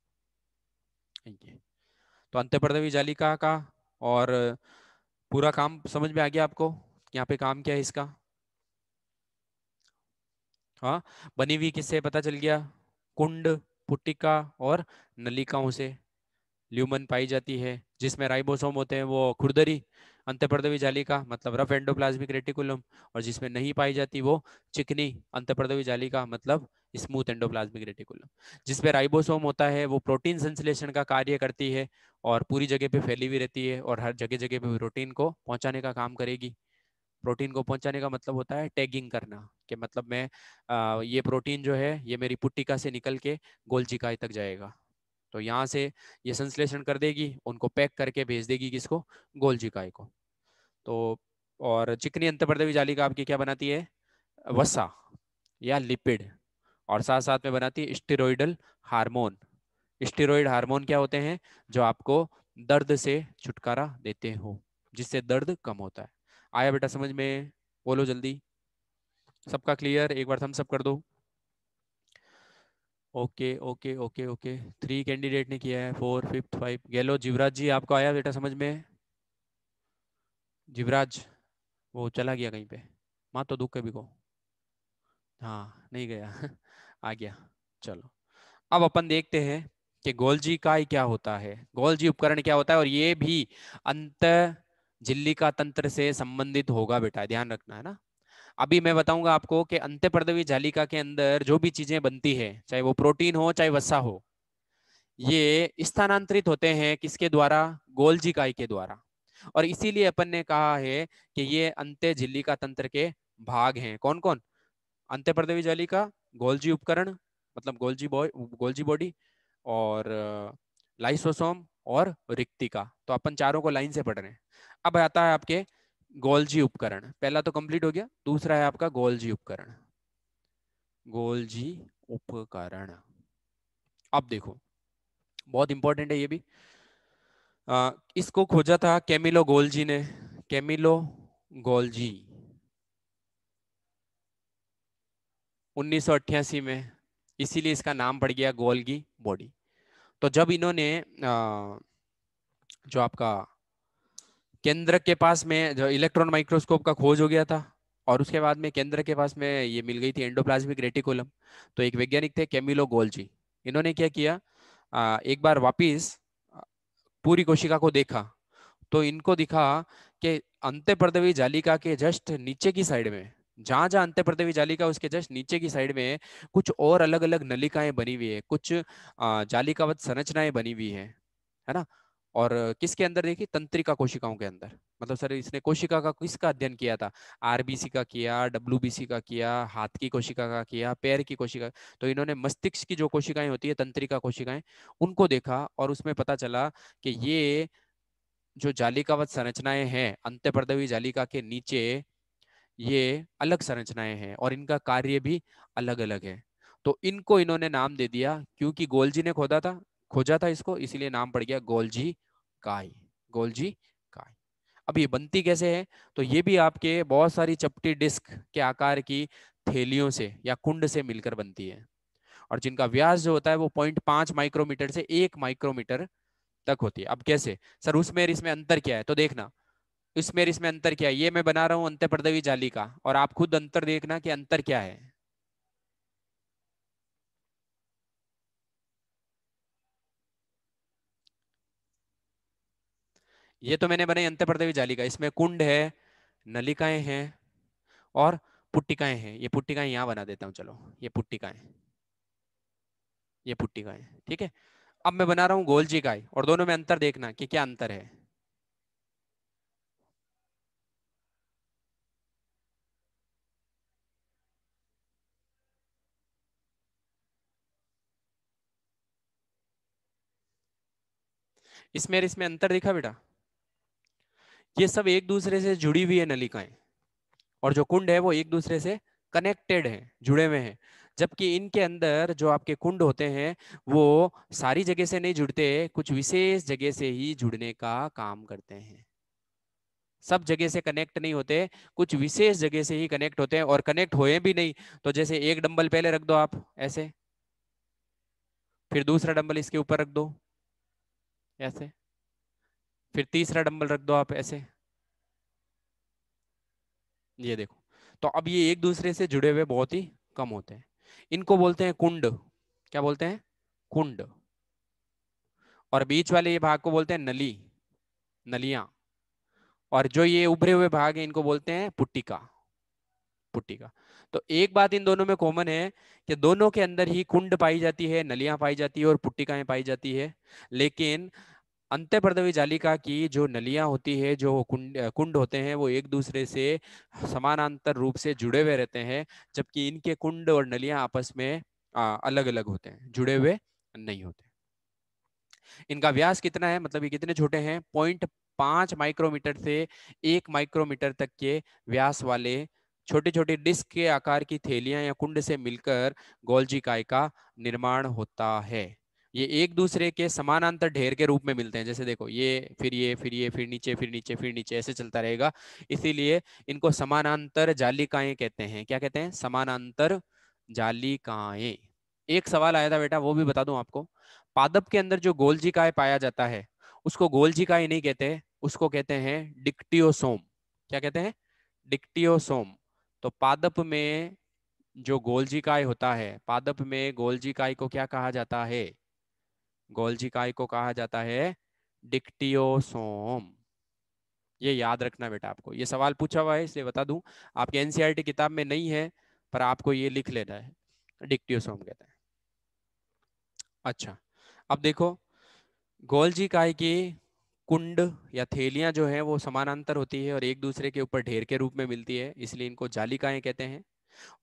ये तो अंत्यपर्दवी जाली का, का और पूरा काम समझ में आ गया आपको यहाँ पे काम क्या है इसका हाँ बनी हुई किससे पता चल गया कुंड पुटिका और नलिकाओं से ल्यूमन पाई जाती है जिसमें राइबोसोम होते हैं वो खुरदरी अंतप्रदवी जालिका मतलब रफ एंडोप्लाज्मिक रेटिकुलम और जिसमें नहीं पाई जाती वो चिकनी अंतप्रदवी जालिका मतलब स्मूथ एंडोप्लाज्मिक रेटिकुलम जिसपे राइबोसोम होता है वो प्रोटीन संश्लेषण का कार्य करती है और पूरी जगह पे फैली हुई रहती है और हर जगह जगह पे प्रोटीन को पहुंचाने का काम करेगी प्रोटीन को पहुंचाने का मतलब होता है टैगिंग करना कि मतलब मैं आ, ये प्रोटीन जो है ये मेरी पुट्टिका से निकल के गोलचिकाई तक जाएगा तो यहाँ से ये संश्लेषण कर देगी उनको पैक करके भेज देगी किसको गोलचिकाई को तो और चिकनी अंतपर्दवी जाली का आपकी क्या बनाती है वसा या लिपिड और साथ साथ में बनाती है स्टेरॉइडल हार्मोन स्टेरॉइड हार्मोन क्या होते हैं जो आपको दर्द से छुटकारा देते हो जिससे दर्द कम होता है आया बेटा समझ में बोलो जल्दी सबका क्लियर एक बार थम सब कर दो okay okay okay okay three candidate ने किया है फोर फिफ्थ फाइव गहलो जीवराज जी आपको आया बेटा समझ में जीवराज वो चला गया कहीं पे माँ तो दुख कभी को हाँ नहीं गया आ गया चलो अब अपन देखते हैं कि का ही क्या होता है गोलजी उपकरण क्या होता है और ये भी अंत का तंत्र से संबंधित होगा बेटा ध्यान रखना है ना अभी मैं बताऊंगा आपको कि अंत्य पर्दवी जालिका के अंदर जो भी चीजें बनती है चाहे वो प्रोटीन हो चाहे वसा हो ये स्थानांतरित होते हैं किसके द्वारा गोलजी काय के द्वारा और इसीलिए अपन ने कहा है कि ये अंत्य झिल्लिका तंत्र के भाग हैं कौन कौन अंत्य प्रदेवी जाली का गोल्जी उपकरण मतलब गोल्जी बॉय गोल्जी बॉडी और लाइसोसोम और रिक्तिका का तो अपन चारों को लाइन से पढ़ रहे हैं अब आता है आपके गोल्जी उपकरण पहला तो कंप्लीट हो गया दूसरा है आपका गोल्जी उपकरण गोल्जी उपकरण अब देखो बहुत इंपॉर्टेंट है ये भी आ, इसको खोजा था केमिलो गोल्जी ने केमिलो गोल्जी उन्नीस में इसीलिए इसका नाम पड़ गया गोल्गी बॉडी तो जब इन्होंने जो आपका केंद्र के पास में जो इलेक्ट्रॉन माइक्रोस्कोप का खोज हो गया था और उसके बाद में केंद्र के पास में ये मिल गई थी एंडोप्लाज्मिक रेटिकुलम तो एक वैज्ञानिक थे केमिलो गोल्जी इन्होंने क्या किया आ, एक बार वापिस पूरी कोशिका को देखा तो इनको दिखा कि अंत्य पर्दवी जालिका के जस्ट नीचे की साइड में जहां जहां अंत्य प्रदेवी जालिका उसके जस्ट नीचे की साइड में कुछ और अलग अलग नलिकाएं बनी हुई है कुछ जालिकावत संरचनाएं बनी हुई है है ना और किसके अंदर देखिए तंत्रिका कोशिकाओं के अंदर मतलब सर इसने कोशिका का किसका अध्ययन किया था आरबीसी का किया डब्ल्यूबीसी का किया हाथ की कोशिका का किया पैर की कोशिका तो इन्होंने मस्तिष्क की जो कोशिकाएं होती है तंत्रिका कोशिकाएं उनको देखा और उसमें पता चला कि ये जो जालिकावत संरचनाएं हैं अंत्य जालिका के नीचे ये अलग संरचनाएं हैं और इनका कार्य भी अलग अलग है तो इनको इन्होंने नाम दे दिया क्योंकि गोलजी ने खोदा था खोजा था इसको इसीलिए नाम पड़ गया गोलजी काय गोलजी काय अब ये बनती कैसे है तो ये भी आपके बहुत सारी चपटी डिस्क के आकार की थैलियों से या कुंड से मिलकर बनती है और जिनका व्यास जो होता है वो पॉइंट पांच माइक्रोमीटर से एक माइक्रोमीटर तक होती है अब कैसे सर उसमें इसमें अंतर क्या है तो देखना इसमें इसमें अंतर क्या है ये मैं बना रहा हूं अंतर प्रदवी जाली का और आप खुद अंतर देखना कि अंतर क्या है ये तो मैंने बनाई अंतर प्रदवी जाली का इसमें कुंड है नलिकाएं हैं और पुट्टिकाएं हैं ये पुट्टिकाएं यहाँ बना देता हूँ चलो ये पुट्टिकाएं ये पुट्टिकाएं ठीक है अब मैं बना रहा हूँ गोलजी का और दोनों में अंतर देखना कि क्या अंतर है इसमें इसमें अंतर देखा बेटा ये सब एक दूसरे से जुड़ी हुई है नलिकाएं और जो कुंड है वो एक दूसरे से कनेक्टेड है जुड़े हुए हैं जबकि इनके अंदर जो आपके कुंड होते हैं वो सारी जगह से नहीं जुड़ते कुछ विशेष जगह से ही जुड़ने का काम करते हैं सब जगह से कनेक्ट नहीं होते कुछ विशेष जगह से ही कनेक्ट होते हैं और कनेक्ट हुए भी नहीं तो जैसे एक डंबल पहले रख दो आप ऐसे फिर दूसरा डंबल इसके ऊपर रख दो ऐसे फिर तीसरा डंबल रख दो आप ऐसे ये देखो तो अब ये एक दूसरे से जुड़े हुए बहुत ही कम होते हैं इनको बोलते हैं कुंड क्या बोलते हैं कुंड और बीच वाले ये भाग को बोलते हैं नली नलियां और जो ये उभरे हुए भाग है इनको बोलते हैं पुट्टिका पुट्टिका तो एक बात इन दोनों में कॉमन है कि दोनों के अंदर ही कुंड पाई जाती है नलियां पाई जाती है और पुट्टिकाएं पाई जाती है लेकिन अंत्य प्रदवी जालिका की जो नलियां होती है जो कुंड कुंड होते हैं वो एक दूसरे से समानांतर रूप से जुड़े हुए रहते हैं जबकि इनके कुंड और नलियां आपस में आ, अलग अलग होते हैं जुड़े हुए नहीं होते इनका व्यास कितना है मतलब ये कितने छोटे हैं पॉइंट पांच माइक्रोमीटर से एक माइक्रोमीटर तक के व्यास वाले छोटी छोटी डिस्क के आकार की थैलियां या कुंड से मिलकर गोलजी काय का निर्माण होता है ये एक दूसरे के समानांतर ढेर के रूप में मिलते हैं जैसे देखो ये फिर ये फिर ये फिर नीचे फिर नीचे फिर नीचे ऐसे चलता रहेगा इसीलिए इनको समानांतर जालिकाएं कहते हैं क्या कहते हैं समानांतर जालिकाएं एक सवाल आया था बेटा वो भी बता दूं आपको पादप के अंदर जो काय पाया जाता है उसको काय नहीं कहते उसको कहते हैं डिक्टियोसोम क्या कहते हैं डिक्टियोसोम तो पादप में जो गोलजीकाय काय होता है पादप में गोलजीकाय काय को क्या कहा जाता है गोलजीकाय काय को कहा जाता है डिक्टियोसोम ये याद रखना बेटा आपको ये सवाल पूछा हुआ है इसलिए बता दूं आपके एनसीईआरटी e किताब में नहीं है पर आपको ये लिख लेना है डिक्टियोसोम कहते हैं अच्छा अब देखो गोलजीकाय काय की कुंड या थैलियां जो है वो समानांतर होती है और एक दूसरे के ऊपर ढेर के रूप में मिलती है इसलिए इनको जालिकाएं कहते हैं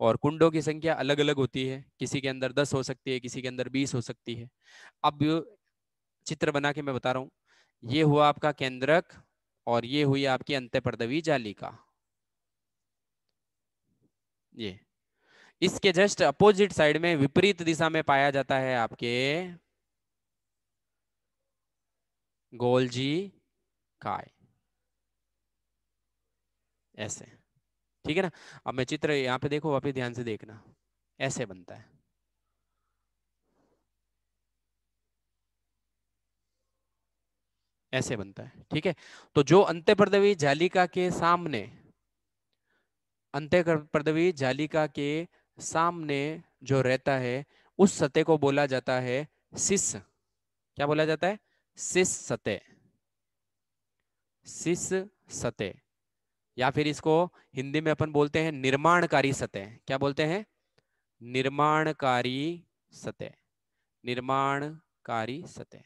और कुंडों की संख्या अलग अलग होती है किसी के अंदर दस हो सकती है किसी के अंदर बीस हो सकती है अब चित्र बना के मैं बता रहा हूँ ये हुआ आपका केंद्रक और ये हुई आपकी अंत्य पर्दवी जालिका ये इसके जस्ट अपोजिट साइड में विपरीत दिशा में पाया जाता है आपके गोलजी काय ऐसे ठीक है ना अब मैं चित्र यहाँ पे देखो आप ध्यान से देखना ऐसे बनता है ऐसे बनता है ठीक है तो जो अंत्य प्रदवी जालिका के सामने अंत्य प्रदवी जालिका के सामने जो रहता है उस सतह को बोला जाता है सिस क्या बोला जाता है सिस सते सिस सते या फिर इसको हिंदी में अपन बोलते हैं निर्माणकारी सतह क्या बोलते हैं निर्माणकारी सतह निर्माणकारी सतह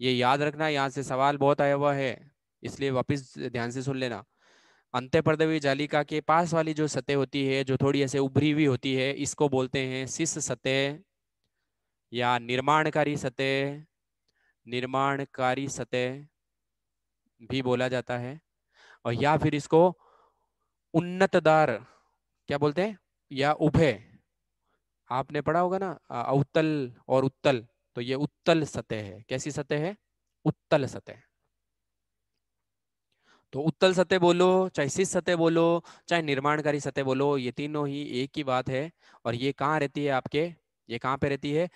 ये याद रखना यहां से सवाल बहुत आया हुआ है इसलिए वापस ध्यान से सुन लेना अंत्य पर्दवी जालिका के पास वाली जो सतह होती है जो थोड़ी ऐसे उभरी हुई होती है इसको बोलते हैं सिस सतह या निर्माणकारी सतह निर्माणकारी सतह भी बोला जाता है और या फिर इसको उन्नतदार क्या बोलते हैं या उभय आपने पढ़ा होगा ना अवतल और उत्तल तो ये उत्तल सतह है कैसी सतह है उत्तल सतह तो उत्तल सतह बोलो चाहे सिस सतह बोलो चाहे निर्माणकारी सतह बोलो ये तीनों ही एक ही बात है और ये कहाँ रहती है आपके ये कहाँ पे रहती है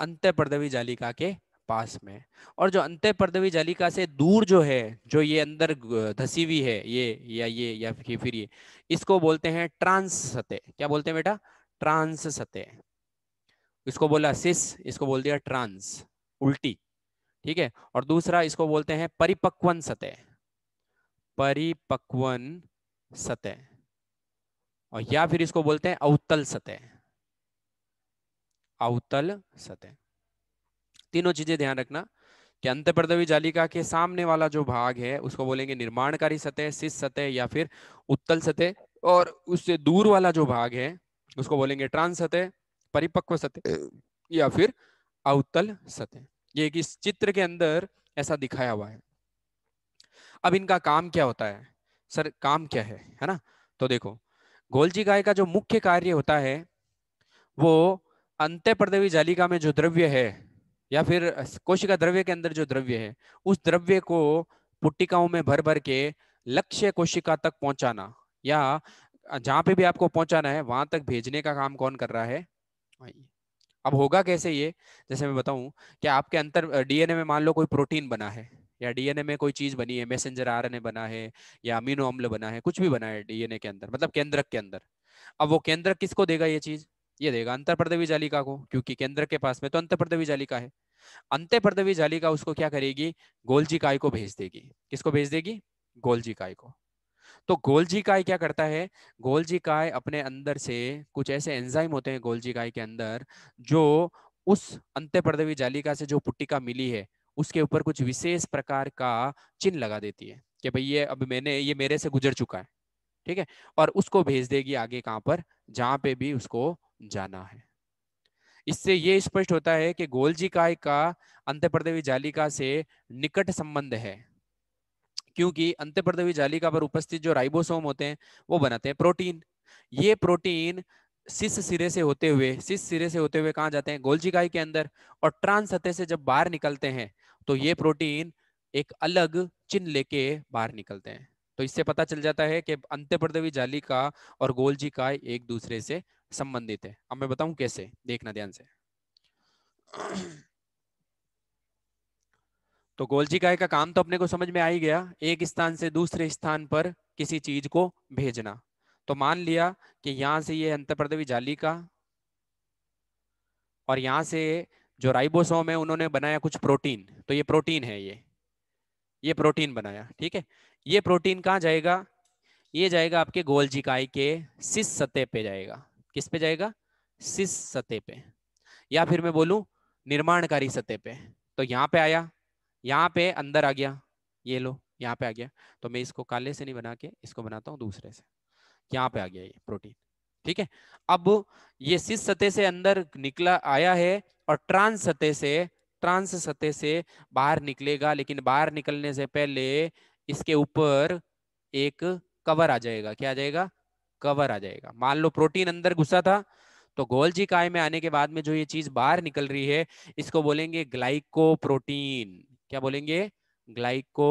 अंत प्रदवी जालिका के पास में और जो अंत पर्दवी जालिका से दूर जो है जो ये अंदर धसी हुई है ये या ये या फिर ये इसको बोलते हैं ट्रांस सतह क्या बोलते हैं बेटा ट्रांस सतह इसको बोला सिस इसको बोल दिया ट्रांस उल्टी ठीक है और दूसरा इसको बोलते हैं परिपक्वन सतह परिपक्वन सतह और या फिर इसको बोलते हैं अवतल सतह अवतल सतह तीनों चीजें ध्यान रखना कि अंतप्रदवी जालिका के सामने वाला जो भाग है उसको बोलेंगे निर्माणकारी सतह शीर्ष सतह या फिर उत्तल सतह और उससे दूर वाला जो भाग है उसको बोलेंगे ट्रांस सतह परिपक्व सतह या फिर अवतल सतह ये कि इस चित्र के अंदर ऐसा दिखाया हुआ है अब इनका काम क्या होता है सर काम क्या है है ना तो देखो गोलजी गाय का जो मुख्य कार्य होता है वो अंत्य प्रदवी जालिका में जो द्रव्य है या फिर कोशिका द्रव्य के अंदर जो द्रव्य है उस द्रव्य को पुट्टिकाओं में भर भर के लक्ष्य कोशिका तक पहुंचाना या जहां पे भी आपको पहुंचाना है वहां तक भेजने का काम कौन कर रहा है अब होगा कैसे ये जैसे मैं बताऊं कि आपके अंतर डीएनए में मान लो कोई प्रोटीन बना है या डीएनए में कोई चीज बनी है मैसेंजर आर बना है या अमीनो अम्ल बना है कुछ भी बना है डीएनए के अंदर मतलब केंद्रक के अंदर अब वो केंद्रक किसको देगा ये चीज ये देगा अंतर पर्दवी जालिका को क्योंकि केंद्र के पास में तो अंतर पर्दवी जालिका है अंतर पर्दवी जालिका उसको क्या करेगी गोलजी काय को भेज देगी किसको भेज देगी गोलजी काय को तो गोलजी काय क्या करता है गोलजी काय अपने अंदर से कुछ ऐसे एंजाइम होते हैं गोलजी काय के अंदर जो उस अंत्य पर्दवी जालिका से जो पुट्टिका मिली है उसके ऊपर कुछ विशेष प्रकार का चिन्ह लगा देती है कि भाई ये अब मैंने ये मेरे से गुजर चुका है ठीक है और उसको भेज देगी आगे कहां पर जहां पे भी उसको जाना है इससे ये स्पष्ट होता है कि गोलजी काय का अंत्यप्रदेवी जालिका से निकट संबंध है क्योंकि अंत्यप्रदेवी जालिका पर उपस्थित जो राइबोसोम होते हैं वो बनाते हैं प्रोटीन ये प्रोटीन सिस सिरे से होते हुए सिस सिरे से होते हुए कहाँ जाते हैं गोल्जी गाय के अंदर और ट्रांस सतह से जब बाहर निकलते हैं तो ये प्रोटीन एक अलग चिन्ह लेके बाहर निकलते हैं तो इससे पता चल जाता है कि अंत्यप्रदेवी जालिका और गोल्जी काय एक दूसरे से संबंधित है अब मैं बताऊं कैसे देखना ध्यान से तो गोलची काय का काम तो अपने को समझ में आ ही गया एक स्थान से दूसरे स्थान पर किसी चीज को भेजना तो मान लिया कि यहां से ये अंतर्प्रदवी जाली का और यहां से जो राइबोसोम है उन्होंने बनाया कुछ प्रोटीन तो ये प्रोटीन है ये ये प्रोटीन बनाया ठीक है ये प्रोटीन कहाँ जाएगा ये जाएगा आपके गोलजिकाई के सिस सतह पे जाएगा किस पे जाएगा सिस सतह पे या फिर मैं बोलूँ निर्माणकारी सतह पे तो यहाँ पे आया यहाँ पे अंदर आ गया ये लो यहाँ पे आ गया तो मैं इसको काले से नहीं बना के इसको बनाता हूँ दूसरे से यहाँ पे आ गया ये प्रोटीन ठीक है अब ये सिस सतह से अंदर निकला आया है और ट्रांस सतह से ट्रांस सतह से बाहर निकलेगा लेकिन बाहर निकलने से पहले इसके ऊपर एक कवर आ जाएगा क्या आ जाएगा कवर आ जाएगा मान लो प्रोटीन अंदर घुसा था तो गोल्जी काय में आने के बाद में जो ये चीज बाहर निकल रही है इसको बोलेंगे ग्लाइको प्रोटीन क्या बोलेंगे ग्लाइको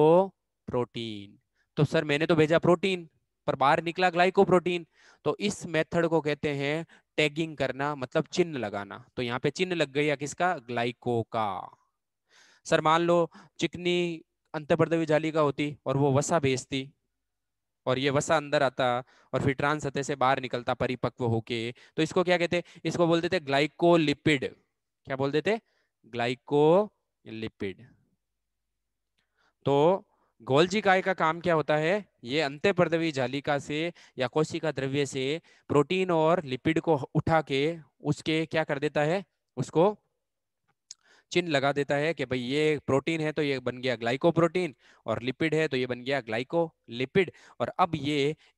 प्रोटीन तो सर मैंने तो भेजा प्रोटीन पर बाहर निकला ग्लाइको प्रोटीन तो इस मेथड को कहते हैं टैगिंग करना मतलब चिन्ह लगाना तो यहाँ पे चिन्ह लग गया किसका ग्लाइको का सर मान लो चिकनी अंतर्प्रदवी जाली का होती और वो वसा भेजती और ये वसा अंदर आता और फिर ट्रांस सतह से बाहर निकलता परिपक्व होके तो इसको क्या कहते हैं इसको बोलते थे ग्लाइकोलिपिड क्या बोलते थे ग्लाइकोलिपिड तो गोलजी काय का काम क्या होता है ये अंत्य पर्दवी जालिका से या कोशिका द्रव्य से प्रोटीन और लिपिड को उठा के उसके क्या कर देता है उसको चिन्ह लगा देता है कि भाई ये प्रोटीन है तो ये बन गया ग्लाइकोप्रोटीन और लिपिड है तो ये बन गया ग्लाइको लिपिड और अब ये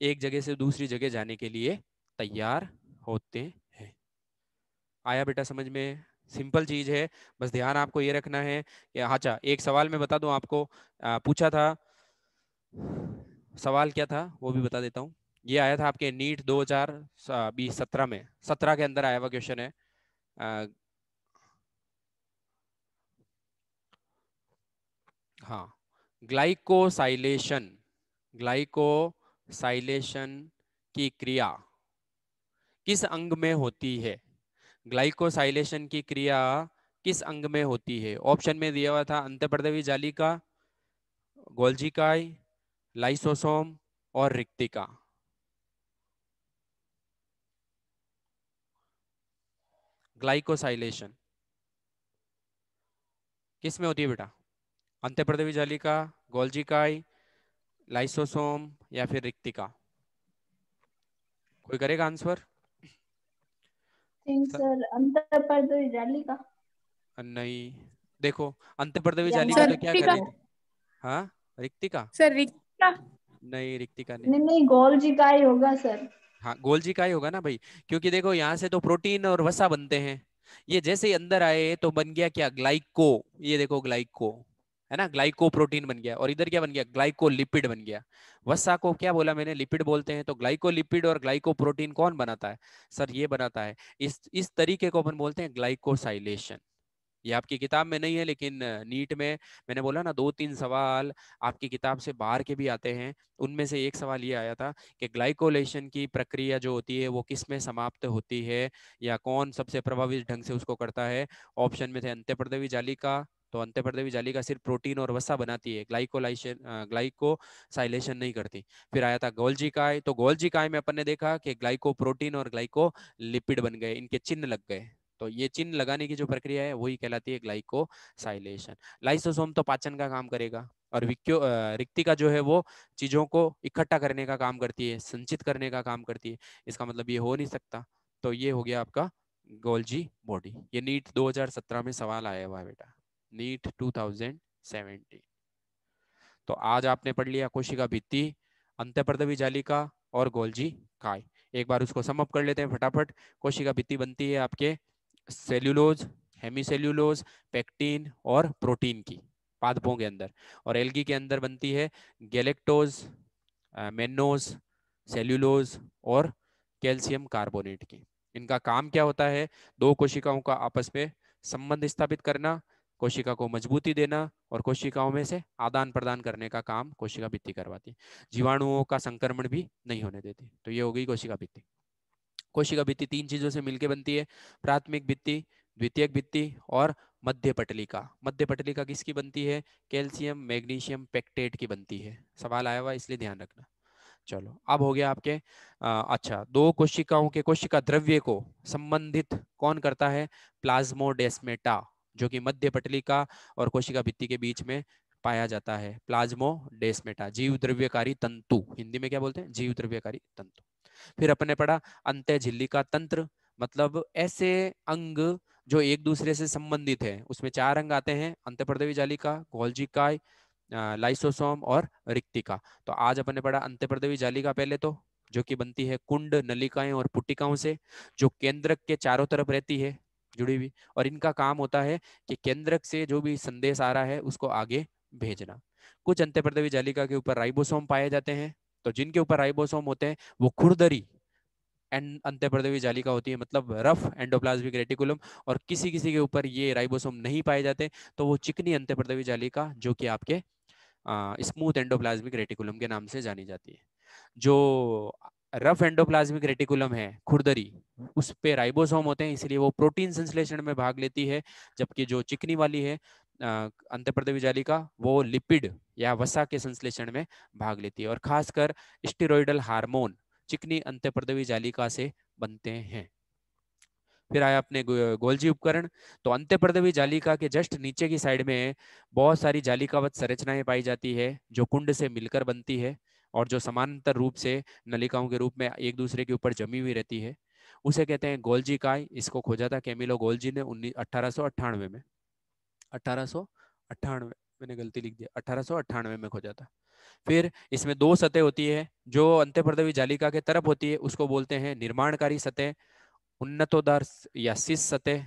एक जगह से दूसरी जगह जाने के लिए तैयार होते हैं आया बेटा समझ में सिंपल चीज है बस ध्यान आपको ये रखना है कि हाँ, अच्छा एक सवाल में बता दू आपको आ, पूछा था सवाल क्या था वो भी बता देता हूँ ये आया था आपके नीट दो हजार में सत्रह के अंदर आया हुआ क्वेश्चन है आ, हाँ ग्लाइकोसाइलेशन ग्लाइकोसाइलेशन की क्रिया किस अंग में होती है ग्लाइकोसाइलेशन की क्रिया किस अंग में होती है ऑप्शन में दिया हुआ था अंतपर्दवी जालिका गोल्जिकाई लाइसोसोम और रिक्तिका ग्लाइकोसाइलेशन किस में होती है बेटा अंत्य अंत्यप्रदेवी जलिका गोल्जिकाई लाइसोसोम या फिर रिक्तिका कोई करेगा आंसर सर नहीं देखो अंत्य अंतप्रदेवी जालिका तो क्या करेगी हाँ रिक्तिका सर रिक्तिका नहीं रिक्तिका नहीं नहीं नहीं का होगा सर हाँ गोल्जी होगा ना भाई क्योंकि देखो यहाँ से तो प्रोटीन और वसा बनते हैं ये जैसे ही अंदर आए तो बन गया क्या ग्लाइको ये देखो ग्लाइको है ना ग्लाइकोप्रोटीन बन गया और इधर क्या बन गया ग्लाइकोलिपिड बन गया वसा को क्या बोला मैंने लिपिड बोलते हैं तो ग्लाइकोलिपिड और ग्लाइकोप्रोटीन कौन बनाता है सर ये बनाता है इस इस तरीके को अपन बोलते हैं ग्लाइकोसाइलेशन ये आपकी किताब में नहीं है लेकिन नीट में मैंने बोला ना दो तीन सवाल आपकी किताब से बाहर के भी आते हैं उनमें से एक सवाल ये आया था कि ग्लाइकोलेशन की प्रक्रिया जो होती है वो किस में समाप्त होती है या कौन सबसे प्रभावित ढंग से उसको करता है ऑप्शन में थे अंत्य प्रदेवी जालिका तो अंत्यपर्देवी जालिका सिर्फ प्रोटीन और वसा बनाती है ग्लाइकोलाइशन ग्लाइकोसाइलेशन नहीं करती फिर आया था गोल्जी काय तो गोल्जी काय में अपन ने देखा कि ग्लाइको प्रोटीन और ग्लाइको लिपिड बन गए इनके चिन्ह लग गए तो ये चिन्ह लगाने की जो प्रक्रिया है वही कहलाती है ग्लाइकोसाइलेशन लाइसोसोम तो पाचन का काम करेगा और विक्यो रिक्तिका जो है वो चीजों को इकट्ठा करने का काम करती है संचित करने का काम करती है इसका मतलब ये हो नहीं सकता तो ये हो गया आपका गोल्जी बॉडी ये नीट 2017 में सवाल आया हुआ है बेटा नीट 2017 तो आज आपने पढ़ लिया कोशिका भित्ति अंत्य प्रदवी जालिका और गोल्जी काय एक बार उसको समअप कर लेते हैं फटाफट कोशिका भित्ति बनती है आपके सेल्यूलोज हेमीसेल्यूलोज पेक्टीन और प्रोटीन की पादपों के अंदर और एल्गी के अंदर बनती है गैलेक्टोज मेनोज सेल्यूलोज और कैल्शियम कार्बोनेट की इनका काम क्या होता है दो कोशिकाओं का आपस में संबंध स्थापित करना कोशिका को मजबूती देना और कोशिकाओं में से आदान प्रदान करने का काम कोशिका भित्ति करवाती है जीवाणुओं का संक्रमण भी नहीं होने देती तो ये हो गई कोशिका भित्ति कोशिका भित्ति तीन चीजों से मिलकर बनती है प्राथमिक भित्ति द्वितीयक भित्ति और मध्य पटलिका मध्य पटलिका किसकी बनती है कैल्शियम मैग्नीशियम पेक्टेट की बनती है सवाल आया हुआ इसलिए ध्यान रखना चलो अब हो गया आपके आ, अच्छा दो कोशिकाओं के कोशिका द्रव्य को संबंधित कौन करता है प्लाज्मोडेस्मेटा जो कि मध्य पटलिका और कोशिका भित्ति के बीच में पाया जाता है प्लाज्मो डेस्मेटा जीव द्रव्यकारी तंतु हिंदी में क्या बोलते हैं जीव द्रव्यकारी तंतु फिर अपने पढ़ा अंत झिल्ली का तंत्र मतलब ऐसे अंग जो एक दूसरे से संबंधित है उसमें चार अंग आते हैं अंत प्रदवी जालिका गोल्जिकाय लाइसोसोम और रिक्तिका तो आज अपने पढ़ा अंत प्रदवी जालिका पहले तो जो कि बनती है कुंड नलिकाएं और पुटिकाओं से जो केंद्रक के चारों तरफ रहती है जुड़ी हुई और इनका काम होता है कि केंद्रक से जो भी संदेश आ रहा है उसको आगे भेजना कुछ अंत्य प्रदवी जालिका के ऊपर राइबोसोम पाए जाते हैं तो जिनके ऊपर राइबोसोम होते हैं वो खुरदरी एंड प्रदवी जालिका होती है मतलब रफ एंडोप्लाज्मिक रेटिकुलम और किसी किसी के ऊपर ये राइबोसोम नहीं पाए जाते तो वो चिकनी प्रदवी जालिका जो कि आपके स्मूथ एंडोप्लाज्मिक रेटिकुलम के नाम से जानी जाती है जो रफ एंडोप्लाज्मिक रेटिकुलम है खुरदरी उस पे राइबोसोम होते हैं इसलिए वो प्रोटीन संश्लेषण में भाग लेती है जबकि जो चिकनी वाली है अंतप्रदेवी जालिका वो लिपिड या वसा के संश्लेषण में भाग लेती है और खासकर स्टेरोइडल हार्मोन चिकनी अंतप्रदेवी जालिका से बनते हैं फिर आया अपने गोल्जी उपकरण तो अंत्यप्रदवी जालिका के जस्ट नीचे की साइड में बहुत सारी जालिकावत संरचनाएं पाई जाती है जो कुंड से मिलकर बनती है और जो समानांतर रूप से नलिकाओं के रूप में एक दूसरे के ऊपर जमी हुई रहती है उसे कहते हैं गोलजी काय इसको खोजा था कैमिलो गोलजी ने उन्नीस अठारह में अठारह मैंने गलती लिख दिया अठारह में खोजा था फिर इसमें दो सतह होती है जो अंत्यप्रदवी जालिका के तरफ होती है उसको बोलते हैं निर्माणकारी सतह उन्नतोदार या सिस सतह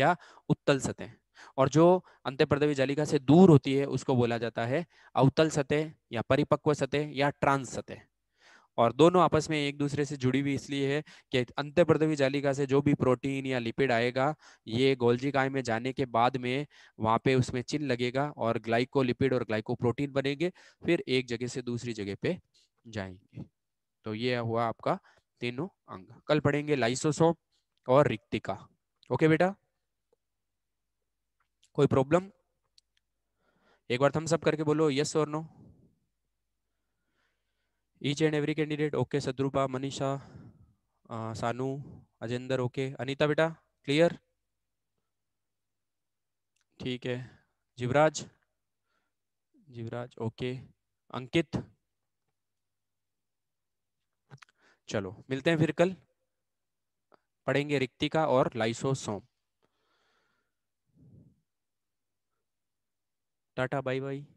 या उत्तल सतह और जो अंत्यप्रदवी जालिका से दूर होती है उसको बोला जाता है अवतल सतह या परिपक्व सतह या ट्रांस सतह और दोनों आपस में एक दूसरे से जुड़ी हुई इसलिए है कि अंत्यप्रदवी जालिका से जो भी प्रोटीन या लिपिड आएगा ये गोल्जी काय में जाने के बाद में वहाँ पे उसमें चिन्ह लगेगा और ग्लाइको लिपिड और ग्लाइको प्रोटीन बनेंगे फिर एक जगह से दूसरी जगह पे जाएंगे तो ये हुआ आपका तीनों अंग कल पढ़ेंगे लाइसोसोम और रिक्तिका ओके बेटा कोई प्रॉब्लम एक बार थम्स अप करके बोलो यस और no each and every candidate okay Sadrupa Manisha Sanu Ajender okay Anita बेटा क्लियर ठीक है जीवराज जीवराज ओके अंकित चलो मिलते हैं फिर कल पढ़ेंगे रिक्तिका और लाइसोसोम टाटा बाय बाय